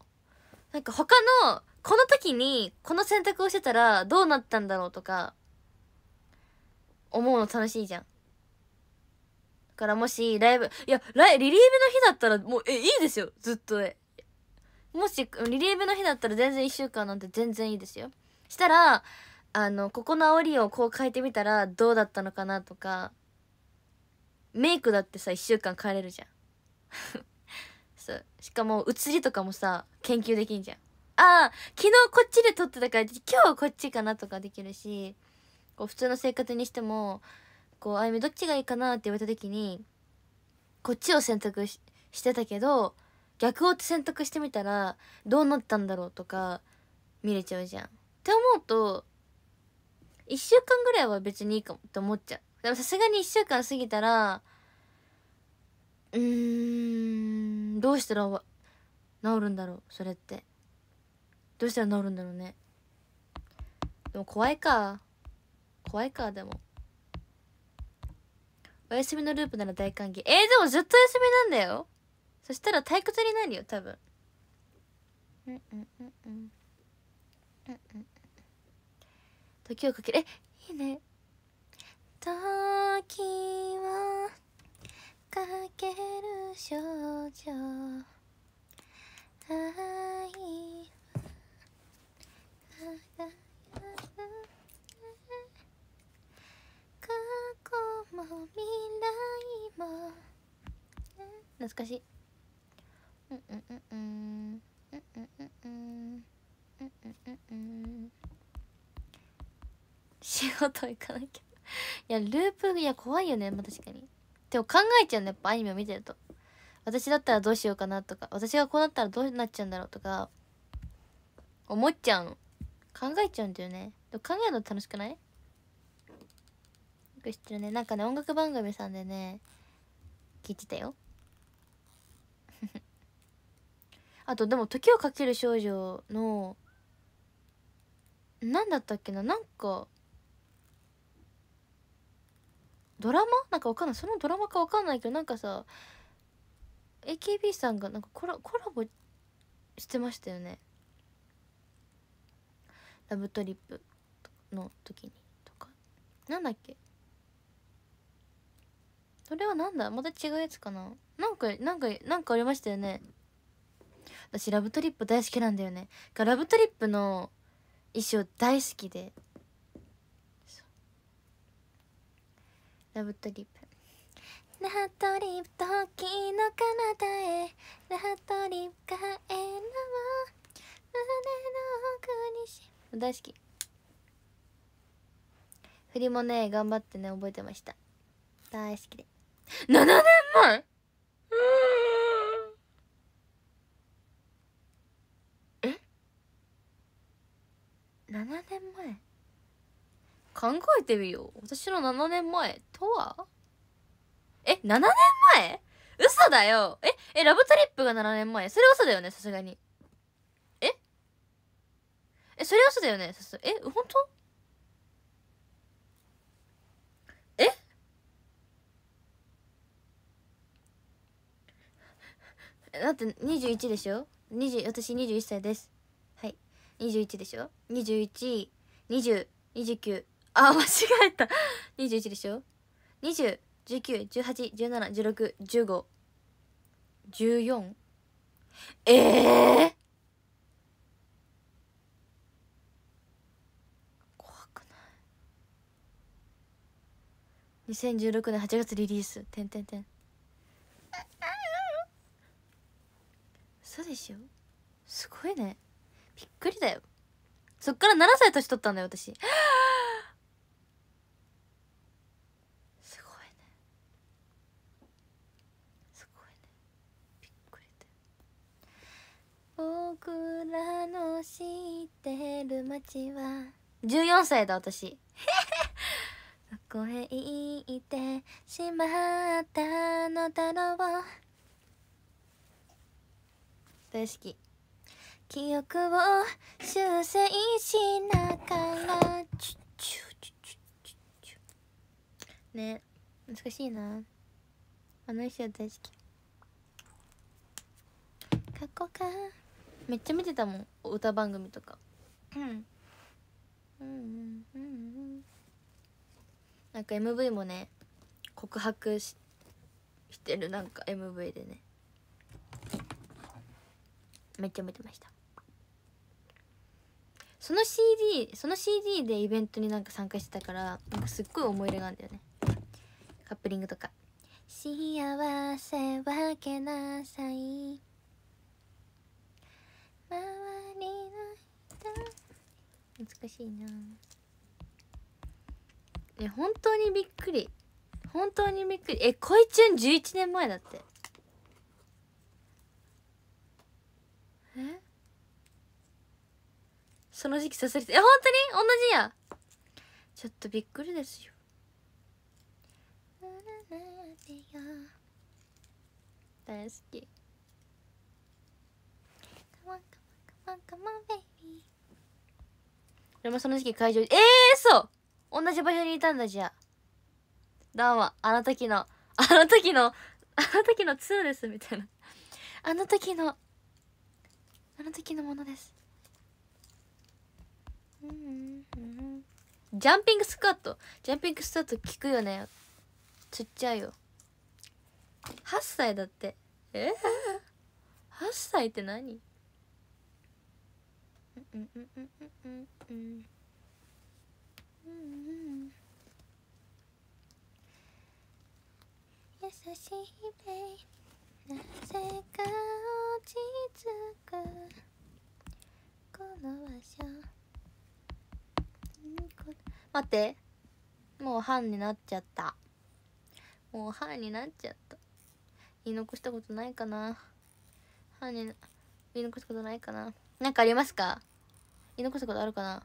S1: なんか他の、この時に、この選択をしてたらどうなったんだろうとか、思うの楽しいじゃん。からもしライブ、いや、ライリリーブの日だったらもう、え、いいですよ。ずっとで。もし、リリーブの日だったら全然1週間なんて全然いいですよ。したら、あの、ここの煽りをこう変えてみたらどうだったのかなとか、メイクだってさ、1週間変えれるじゃん。そう。しかも、写りとかもさ、研究できんじゃん。ああ、昨日こっちで撮ってたから、今日こっちかなとかできるし、こう普通の生活にしても、こうあゆみどっちがいいかなって言われた時にこっちを選択ししてたけど逆を選択してみたらどうなったんだろうとか見れちゃうじゃん。って思うと1週間ぐらいは別にいいかもって思っちゃう。でもさすがに1週間過ぎたらうーんどうしたら治るんだろうそれってどうしたら治るんだろうねでも怖いか怖いかでもお休みのループなら大歓迎。えー、でもずっと休みなんだよ。そしたら退屈になるよ、多分。うんうんうんうん。うんうん。時をかける。え、いいね。
S2: 時をかける少女。愛は
S1: 長い。去も未来も懐かしいうんうんうんうんうんうんうんうんうん仕事行かなきゃいやループいや怖いよねまあ確かにでも考えちゃうねやっぱアニメを見てると私だったらどうしようかなとか私がこうなったらどうなっちゃうんだろうとか思っちゃうの考えちゃうんだよねでも考えるの楽しくないく知ってるねなんかね音楽番組さんでね聞いてたよ あとでも「時をかける少女の」何だったっけななんかドラマなんかわかんないそのドラマかわかんないけどなんかさ AKB さんがなんかコラコラボしてましたよねラブトリップの時にとかなんだっけそれはなんだまた違うやつかななんかなんかなんかありましたよね私ラブトリップ大好きなんだよねラブトリップの衣装大好きでラブトリップラトリップ時の彼方へラトリップ帰るわ胸の奥に大好き振りもね頑張ってね覚えてました大好きで7年前え7年前考えてみよう私の7年前とはえ7年前嘘だよええラブトリップが7年前それ嘘だよねさすがにええそれ嘘だよねさすえ本当だって21でしょ0私21歳ですはい21でしょ212029あ 間違えた21でしょ20191817161514ええー、怖くない2016年8月リリース「てんてんてん」嘘でしょすごいねびっくりだよそっから7歳年取ったんだよ私 すごいねすごいねびっくりだ僕らの知ってる街は14歳だ私そ こへ行ってしまったのだろうプ式記憶を修正しながらね難しいなあの衣装大好きかっこかめっちゃ見てたもん歌番組とかうんうんうんうんなんか MV もね告白ししてるなんか MV でねめっちゃ見てましたその CD その CD でイベントになんか参加してたからなんかすっごい思い入れがあるんだよねカップリングとか「幸せ分けなさい」「周りの人」難しいなえ本当にびっくり本当にびっくりえこいちゅん11年前だってえその時期させれえ本当に同じやちょっとびっくりですよ大好き
S2: カンカンカンカンベイビー
S1: 俺もその時期会場ええー、そう同じ場所にいたんだじゃあどうもあの時のあの時のあの時の2ですみたいなあの時のあの時のものですうんうんジャンピングスクワットジャンピングスクワット効くよねちっちゃいよ8歳だってえー、8歳って何うんうんうんうんうんうん
S2: 優しいベイなぜか落ち着くこの場所
S1: 待ってもう半になっちゃったもう半になっちゃった言い残したことないかな半に言い残したことないかな何かありますか言い残したことあるかな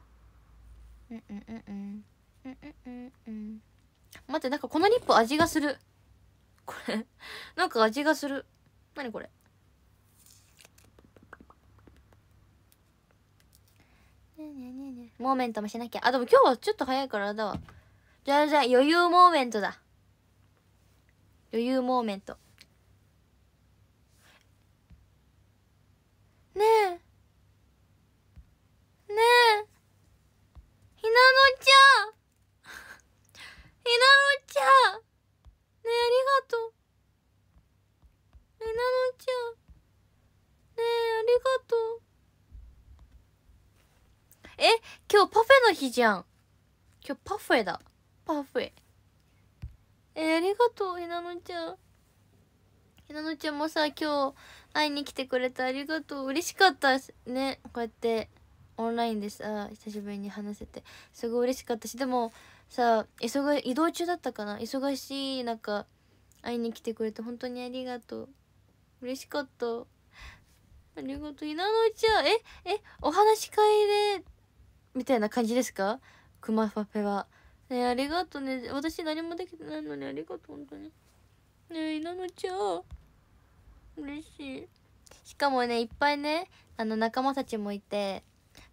S1: うんうんうんうんうんうんうん待ってなんかこのリップ味がするこれなんか味がする何これねえねえねえねえモーメントもしなきゃあでも今日はちょっと早いからだわじゃあじゃあ余裕モーメントだ余裕モーメントねえねえきじゃん今日パフェだパフェえー、ありがとうひなのちゃんひなのちゃんもさ今日会いに来てくれてありがとう嬉しかったねこうやってオンラインでさ久しぶりに話せてすごい嬉しかったしでもさ忙い移動中だったかな忙しい中会いに来てくれて本当にありがとう嬉しかったありがとうひなのちゃんええお話し会でみたいな感じですかクマパペは。ねえ、ありがとうね。私何もできてないのにありがとう、本当に。ねえ、稲のちゃん。嬉しい。しかもね、いっぱいね、あの仲間たちもいて、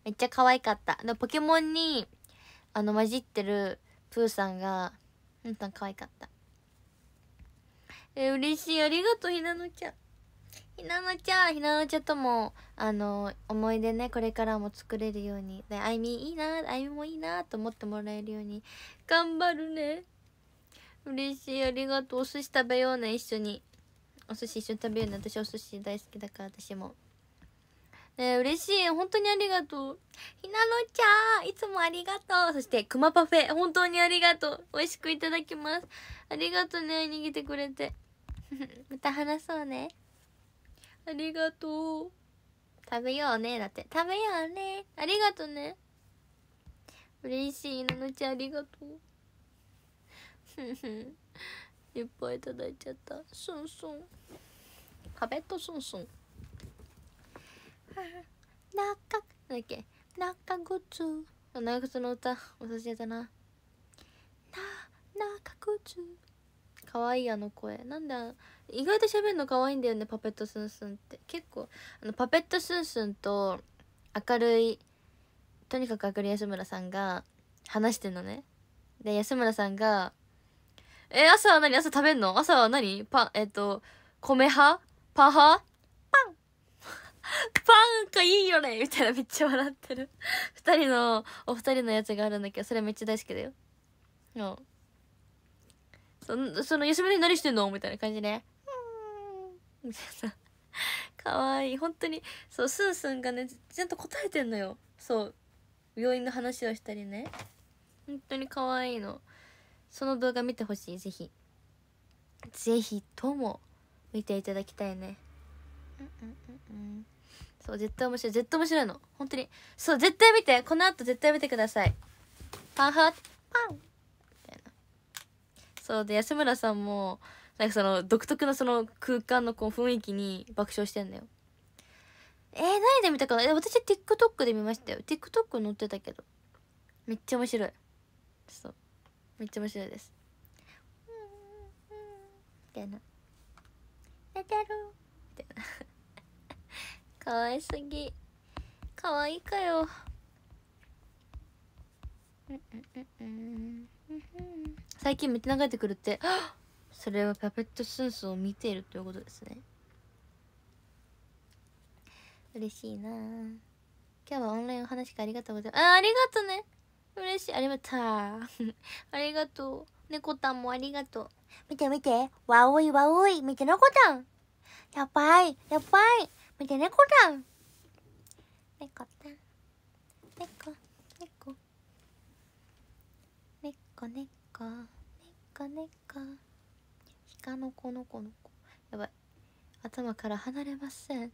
S1: めっちゃ可愛かった。でポケモンに、あの、混じってるプーさんが、ほんたか可愛かった。え嬉しい。ありがとう、ひなのちゃん。ひなのちゃんひなのちゃんともあの思い出ねこれからも作れるようにであいみいいなあいみもいいなと思ってもらえるように頑張るね嬉しいありがとうお寿司食べようね一緒にお寿司一緒に食べようね私お寿司大好きだから私もね嬉しい本当にありがとうひなのちゃんいつもありがとうそしてくまパフェ本当にありがとう美味しくいただきますありがとうね逃げてくれてまた話そうねありがとう食べようねだって食べようねありがとね嬉しいののちゃんありがとういっぱいいただいちゃったスンスンパペットスンスンなっかなんだっけなっかぐつ長靴の歌しれたなな
S2: なかッつ
S1: かわいいあの声なんだ意外と喋るの可愛いんだよねパペットスンスンって結構あのパペットスンスンと明るいとにかく明るい安村さんが話してんのねで安村さんが「え朝は何朝食べんの朝は何パえっ、ー、と米派パン派パンパンかいいよね!」みたいなめっちゃ笑ってる2人のお二人のやつがあるんだけどそれめっちゃ大好きだようんその、その安村に何してんのみたいな感じで、かわいい本当にそうスースンがねちゃんと答えてんのよそう病院の話をしたりね本当に可愛いのその動画見てほしいぜひぜひとも見ていただきたいねうんうんうんうんそう絶対面白い絶対面白いの本当にそう絶対見てこの後絶対見てくださいパンハッパンみたいなそうで安村さんもなんかその独特なその空間のこう雰囲気に爆笑してんだよえー、何で見たかな私は TikTok で見ましたよ TikTok 載ってたけどめっちゃ面白いそうめっちゃ面白いですみたいな「なんる」う」みたいな かわいすぎかわいいかよ最近めっちゃ流れてくるって それはパペットスースを見ているということですね嬉しいな今日はオンラインお話かありがとうございますあありがとうね嬉しいありがとう ありがとう猫たんもありがとう見て見てわおいわおい見て猫たんやばいやばい見て猫たん猫たん猫猫猫猫猫猫鹿の子の子の子やばい頭から離れません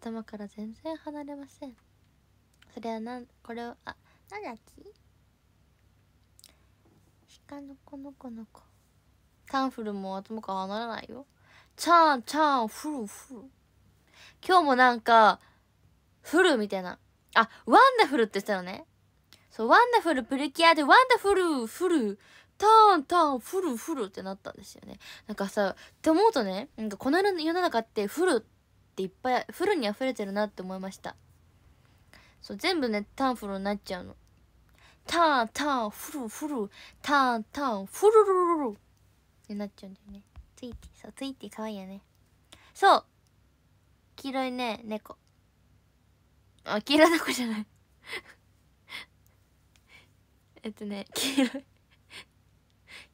S1: 頭から全然離れませんそれはなんこれをあなんだっけ鹿の子の子の子タンフルも頭から離れないよチャンチャンフルフル今日もなんかフルみたいなあワンダフルって言ったのねそうワンダフルプリキュアでワンダフルフルターンターンフルフルってなったんですよねなんかさって思うとねなんかこの世の中ってフルっていっぱいフルに溢れてるなって思いましたそう全部ねターンフルになっちゃうのターンターンフルフルターンターンフルルルルってなっちゃうんだよねツイッティそうツイッティかわいいよねそう黄色いね猫あ黄色い猫じゃない えっとね黄色い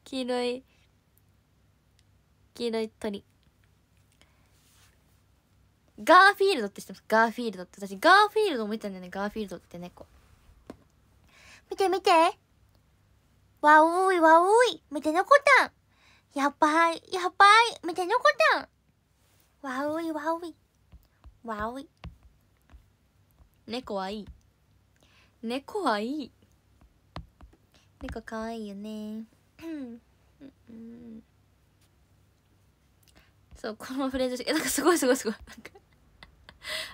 S1: 黄色い黄色い鳥ガーフィールドって知ってますガーフィールドって私ガーフィールドも見たんだよねガーフィールドって猫見て見てわおいわおい見て猫たんやばいやばい見て猫たんわおいわおいわおい猫はいい猫はいい猫かわいいよねうんうんそうこのフレーズえなんかすごいすごいすごいなんか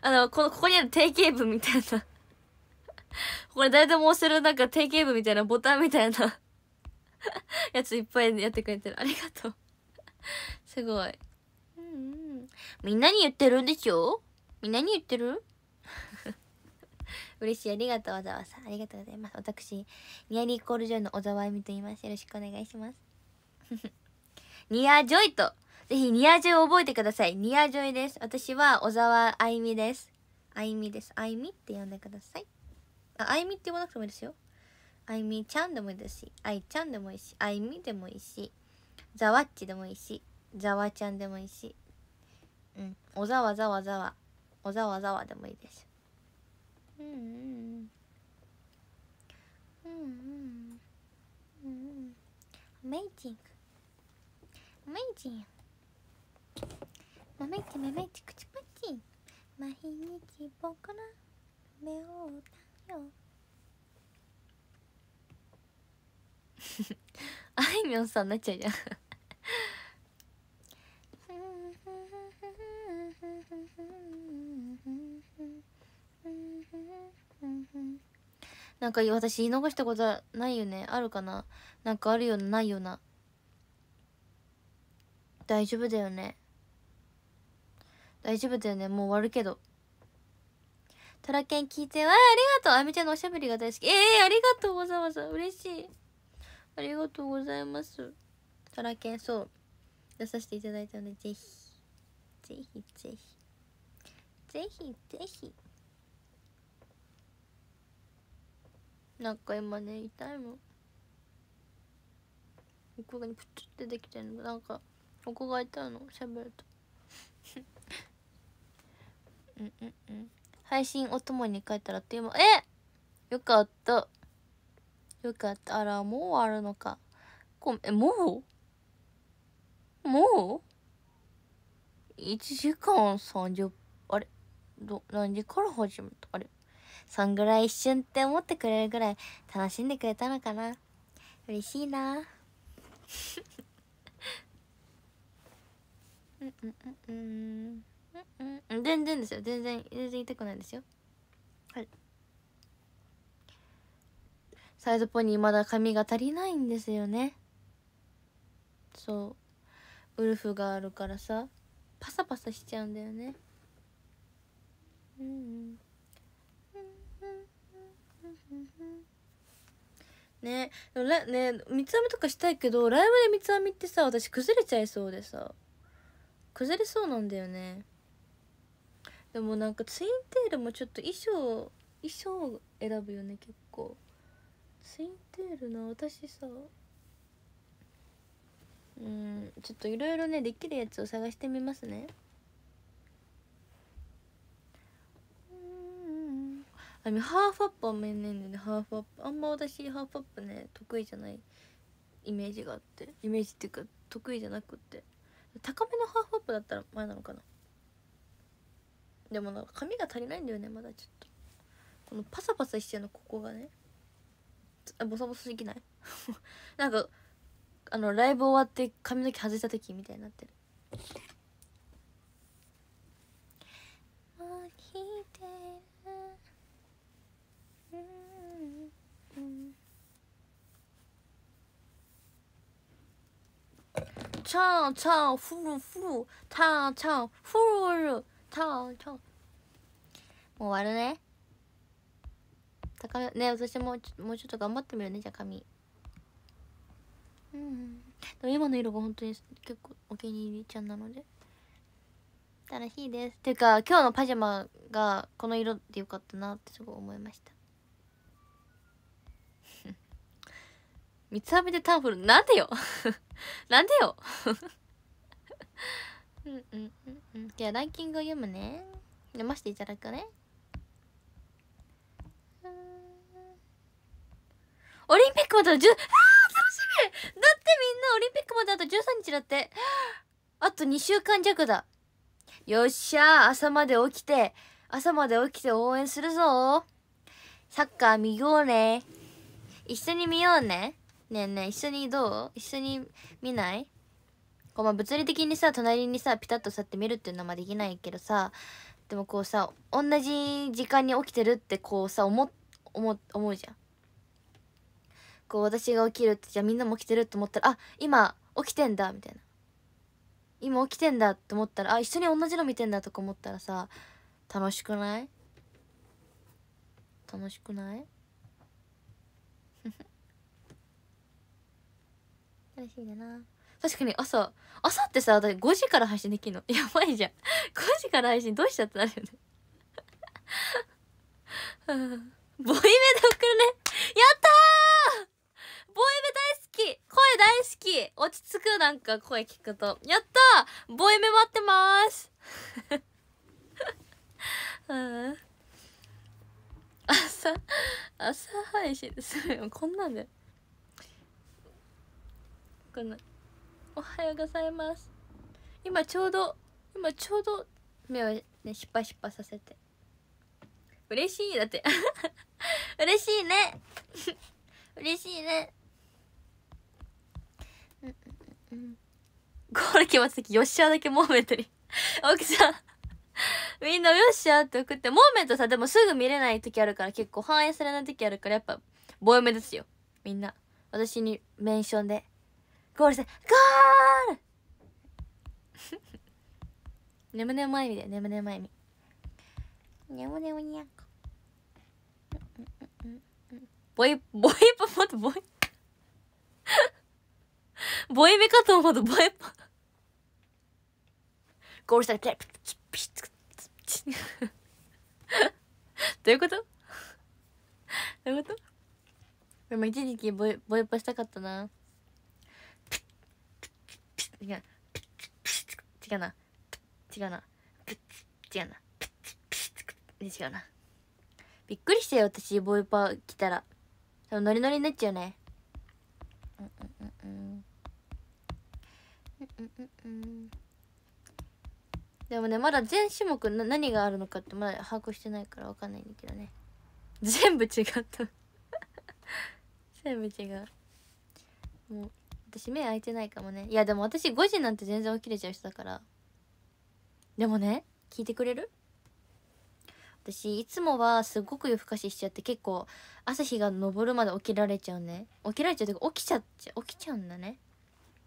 S1: あのこのここにある定型文みたいな これ誰でも押せるなんか定型文みたいなボタンみたいな やついっぱいやってくれてるありがとうすごい
S2: うん、うん、
S1: みんなに言ってるんでしょみんなに言ってる嬉しい。ありがとう、小沢さん。ありがとうございます。私、ニアリーコールジョイの小沢みと言います。よろしくお願いします。ニアジョイと、ぜひニアジョイを覚えてください。ニアジョイです。私は小沢あゆみです。あゆみです。あゆみって呼んでください。あ、あゆみって呼ばなくてもいいですよ。あゆみちゃんでもいいですし、あいちゃんでもいいし、あゆみでもいいし、ざわっちでもいいし、ざわちゃんでもいいし、うん、小沢、わざわざわ、おざわざわでもいいです。うんうんうんうんうんアメイジングアメイジンマメイチマメイチクチパチ毎日僕ら目を歌うよあいみょんさんなっちゃうじゃんなんか私言い残したことはないよねあるかななんかあるようなないような大丈夫だよね大丈夫だよねもう終わるけどトラケン聞いてわあありがとうあみちゃんのおしゃべりが大好きええー、ありがとうございます嬉しいありがとうございますトラケンそう出させていただいたのでぜひぜひぜひぜひぜひなんか今ね痛いもんこがにプチってできてるのなんかおこが痛いの喋るとうんうんうん配信おともに書いたらっていう間えよかったよかったあらもうあるのかこえもうもう ?1 時間30あれど何時から始めたあれそんぐらい一瞬って思ってくれるぐらい楽しんでくれたのかな嬉しいなうんうんうんうんうんうん全然ですよ全然全然痛くないですよはいサイドポニーまだ髪が足りないんですよねそうウルフがあるからさパサパサしちゃうんだよねうん、うんねね三つ編みとかしたいけどライブで三つ編みってさ私崩れちゃいそうでさ崩れそうなんだよねでもなんかツインテールもちょっと衣装衣装を選ぶよね結構ツインテールな私さうんちょっといろいろねできるやつを探してみますねあハーフアップあんまやないんだよねハーフアップあんま私ハーフアップね得意じゃないイメージがあってイメージっていうか得意じゃなくって高めのハーフアップだったら前なのかなでもな髪が足りないんだよねまだちょっとこのパサパサしてるのここがねボサボサすぎない なんかあのライブ終わって髪の毛外した時みたいになってるチャーチャーフルフルターチャーフルルターチャーもう終わるね高ね私もうもうちょっと頑張ってみるねじゃあ髪うんでも今の色が本当に結構お気に入りちゃんなので楽しいですっていうか今日のパジャマがこの色でよかったなってすごい思いました三つ編みでタンフル、なんでよ なんでよ うんうんうんうん。じゃあランキングを読むね。読ませていただくね。オリンピックまであと10、あ楽しみだってみんなオリンピックまであと13日だって。あと2週間弱だ。よっしゃ朝まで起きて、朝まで起きて応援するぞサッカー見ようね。一緒に見ようね。ねえねえ一緒にどう一緒に見ないこうまあ物理的にさ隣にさピタッと座って見るっていうのはできないけどさでもこうさ同じ時間に起きてるってこうさ思思思うじゃんこう私が起きるってじゃあみんなも起きてると思ったらあ今起きてんだみたいな今起きてんだと思ったらあ一緒に同じの見てんだとか思ったらさ楽しくない楽しくないしだな確かに朝朝ってさ私5時から配信できるの やばいじゃん5時から配信どうしちゃってなるよね ボイメで送るねやったーボイメ大好き声大好き落ち着くなんか声聞くとやったーボイメ待ってまーす 朝朝配信するよこんなんでかなおはようございます今ちょうど今ちょうど目をねしっぱしっぱさせて嬉しいだって 嬉しいね 嬉しいねうんゴール決まった時よっしゃーだけモーメントに奥さんみんなよっしゃーって送ってモーメントさでもすぐ見れない時あるから結構反映されない時あるからやっぱボイメですよみんな私にメンションでゴールしてゴール 眠むねまゆみで眠ねまねゆみ眠むねにゃんこボイボイパパとボイ ボイメかと思うとボイパゴールしたらピッピッピッッッ どういうことどういうこと俺も一時期ボイボイパしたかったな違う違うな違うな違うな違うなびっくりしたよ私ボイパ来たら多分ノリノリになっちゃうねうんうんうんうんうんうんうんでもねまだ全種目な何があるのかってまだ把握してないから分かんないんだけどね全部違った 全部違うもう私目開いてないかもねいやでも私5時なんて全然起きれちゃう人だからでもね聞いてくれる私いつもはすごく夜更かししちゃって結構朝日が昇るまで起きられちゃうね起きられちゃうというか起きちゃっちゃ起きちゃうんだね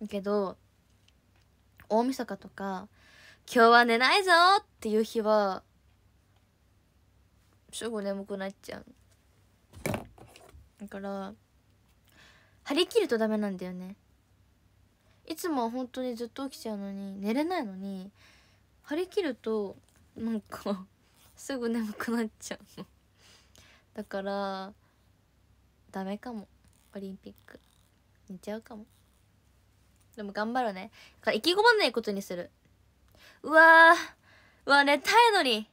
S1: だけど大晦日とか「今日は寝ないぞ!」っていう日はすぐ眠くなっちゃうだから張り切るとダメなんだよねいつもは本当にずっと起きちゃうのに寝れないのに張り切るとなんか すぐ眠くなっちゃうのだからダメかもオリンピック寝ちゃうかもでも頑張るねだから意気込まないことにするうわうわ寝たいのに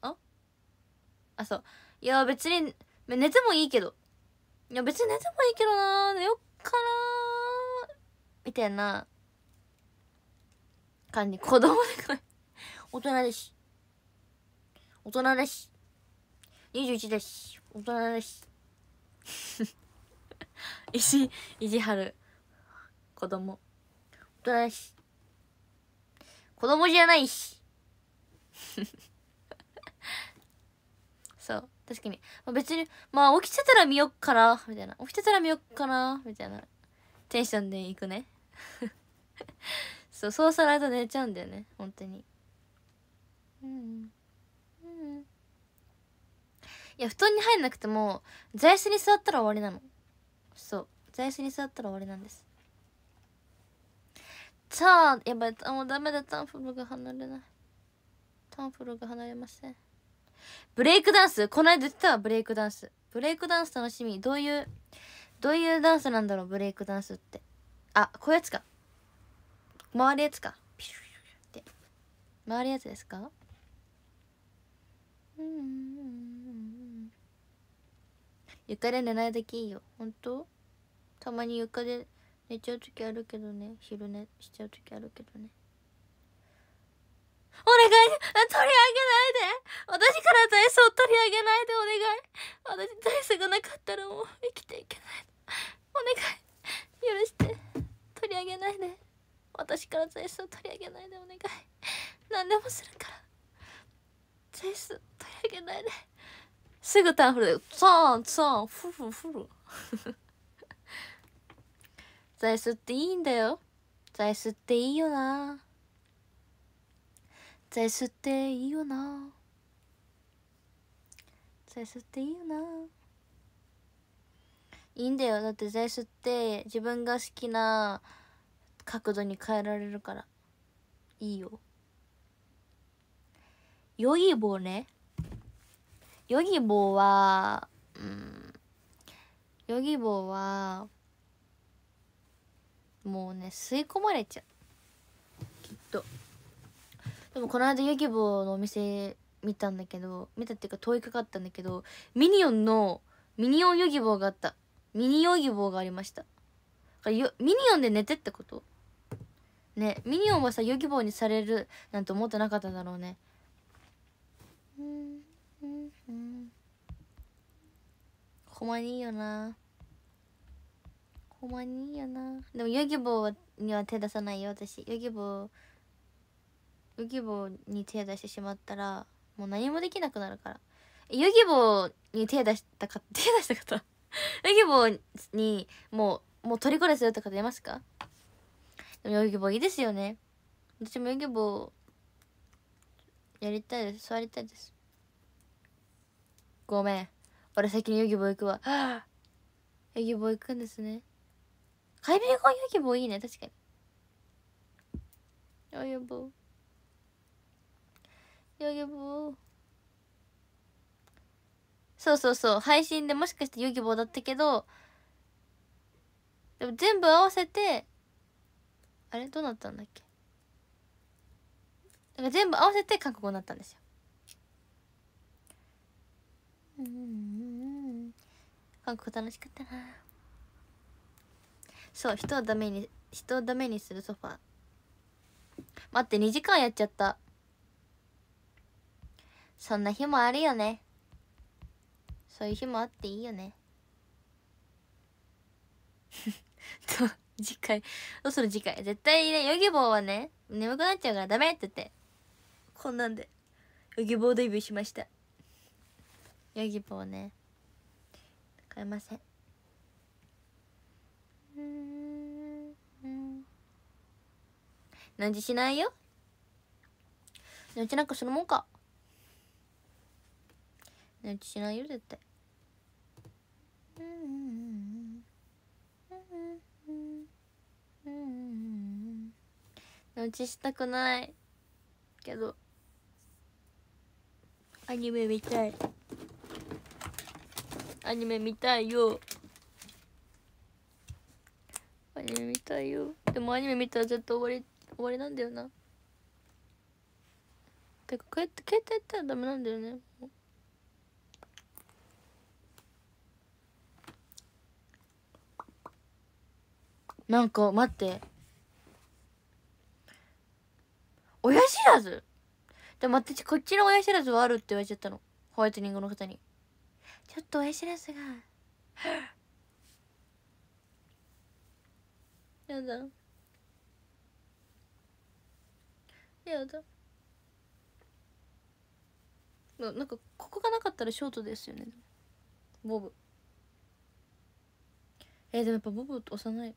S1: ああそういや別に寝てもいいけどいや別に寝てもいいけどな寝よっかなみたいな感じ子供でかい大人です大人だし21です大人だいじ、い意地る子供大人だし 子供じゃないしそう確かに、まあ、別にまあ起きてたら見よっかなみたいな起きてたら見よっかなみたいなテンションでいくね そうそうさないと寝ちゃうんだよね本当にうんうんいや布団に入んなくても座椅子に座ったら終わりなのそう座椅子に座ったら終わりなんですさあやばいもうダメだタンフルが離れないタンフルが離れませんブレイクダンスこの間言ってたわブレイクダンスブレイクダンス楽しみどういうどういうダンスなんだろうブレイクダンスってあこういうやつか回るやつかピシュピシュって回るやつですかうんん床で寝ないだけいいよほんとたまに床で寝ちゃう時あるけどね昼寝しちゃう時あるけどねお願い取り上げないで私から体操取り上げないでお願い私体操がなかったらもう生きていけないお願い許して取り上げないで私から材質取り上げないでお願い何でもするから材質取り上げないですぐタンフルでツーンツーンフルフル材質っていいんだよ財質っていいよな財質っていいよな財質っていいよないいんだよだって座椅子って自分が好きな角度に変えられるからいいよヨギボーねヨギボーはうんヨギボーはもうね吸い込まれちゃうきっとでもこの間ヨギボーのお店見たんだけど見たっていうか遠いかかったんだけどミニオンのミニオンヨギボーがあったミニヨギボーがありましたよミニオンで寝てってことねミニオンはさヨギボーにされるなんて思ってなかっただろうねうんうんうんほんまにいいよなほんまにいいよなでもヨギボーには手出さないよ私ヨギボーヨギボーに手出してしまったらもう何もできなくなるからヨギボーに手出したか手出したかったヨ ギボーにもうもう虜ですよとか出ますかでもヨギボーいいですよね私もヨギボーやりたいです座りたいですごめん俺先にヨギボー行くわヨ ギボー行くんですね海流がヨギボーいいね確かにヨギボーヨギボーそうそうそう配信でもしかしてヨギボーだったけどでも全部合わせてあれどうなったんだっけだから全部合わせて韓国語になったんですようん韓国楽しかったなそう人をダメに人をダメにするソファ待って2時間やっちゃったそんな日もあるよねそういう日もあっていいよね と次回どうする次回絶対ねヨギボーはね眠くなっちゃうからダメって言ってこんなんでヨギボーデビューしましたヨギボーね買えません
S2: うん
S1: 何時しないよ何落ちなんかするもんか何ちしないよ絶対うちしたくないけどアニメ見たいアニメ見たいよアニメ見たいよでもアニメ見たら絶対終わり終わりなんだよなてかこうやって携帯やったらダメなんだよねもうなんか待って親知らずでも私こっちの親知らずはあるって言われちゃったのホワイトニングの方にちょっと親知らずがやだやだなんかここがなかったらショートですよねボブえー、でもやっぱボブ幼い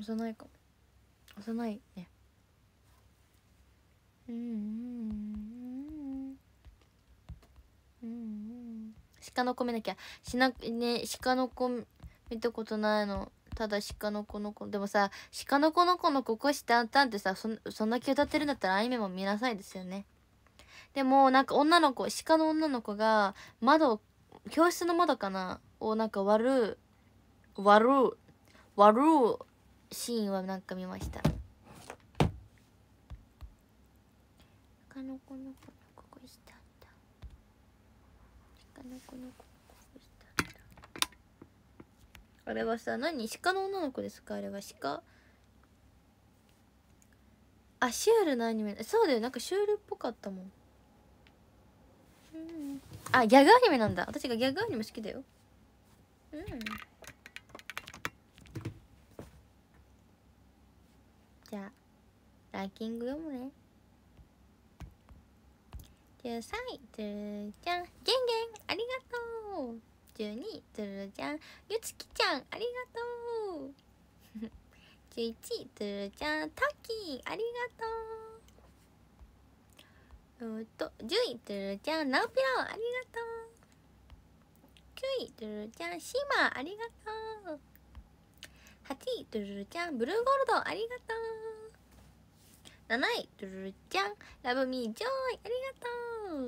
S1: 幼いかも幼いねうんうんうんうん鹿の子見なきゃしなね鹿の子見たことないのただ鹿の子の子でもさ鹿の子の子のここしてあんたんってさそそんな気歌ってるんだったらアニメも見なさいですよねでもなんか女の子鹿の女の子が窓教室の窓かなをなんか割る割る割るシーンはなんか見ました中の子の子のここしたんだ中の子の子ここしたんだあれはさ何鹿の女の子ですかあれは鹿あシュールのアニメそうだよなんかシュールっぽかったもんうんあギャグアニメなんだ私がギャグアニメ好きだようんランキング読むね13位つるちゃんゲンゲンありがとう12位つるちゃんゆつきちゃんありがとう11位つるちゃんタッキーありがとううっと10位つるちゃんナウピラを、ありがとう9位、トゥルちゃん、シマありがとう。8位、トゥルちゃん、ブルーゴールド、ありがとう。7位ゥルルちゃんラブミージョイありがと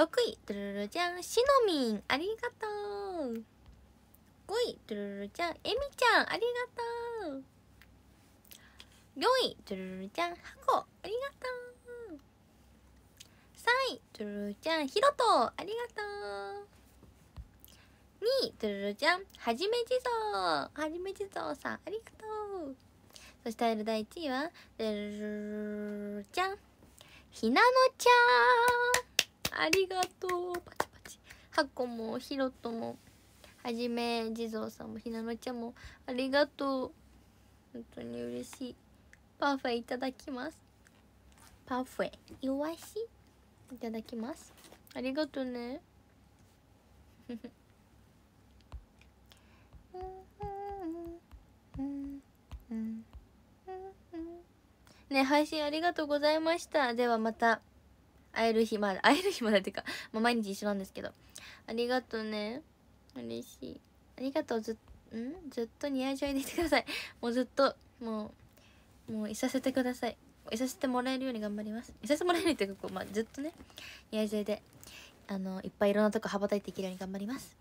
S1: う6位ルルルちゃんしのみんありがとう5位ゥルルちゃんえみちゃんありがとう4位トゥルルちゃんハコありがとう3位トゥルルちゃんヒロトありがとう2位トゥルルちゃんはじめ地ハはじめゾ蔵さんありがとうそしてい第1位はるるちゃんひなのちゃんありがとうパチパチはこもひろともはじめ地蔵さんもひなのちゃんもありがとう本当に嬉しいパフェいただきますパフェいわしいただきますありがとうねうんうんうんうんね、配信ありがとうございました。ではまた、会える日まで、会える日までっていうか、毎日一緒なんですけど。ありがとうね。嬉しい。ありがとう、ず、んずっとニヤジョイでいてください。もうずっと、もう、もういさせてください。いさせてもらえるように頑張ります。いさせてもらえるっていうか、こうまあ、ずっとね、ニヤジョイで、あの、いっぱいいろんなとこ羽ばたいていけるように頑張ります。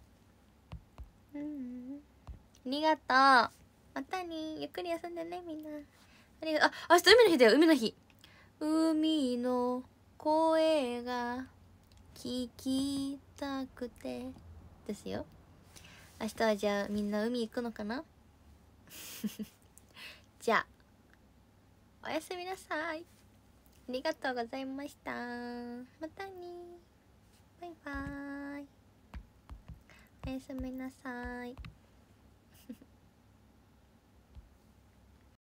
S1: うん。ありがとう。またに、ゆっくり休んでね、みんな。ありがとう。あ、明日海の日だよ、海の日。海の声が聞きたくて。ですよ。明日はじゃあみんな海行くのかな じゃあ、おやすみなさい。ありがとうございました。またねバイバーイ。おやすみなさい。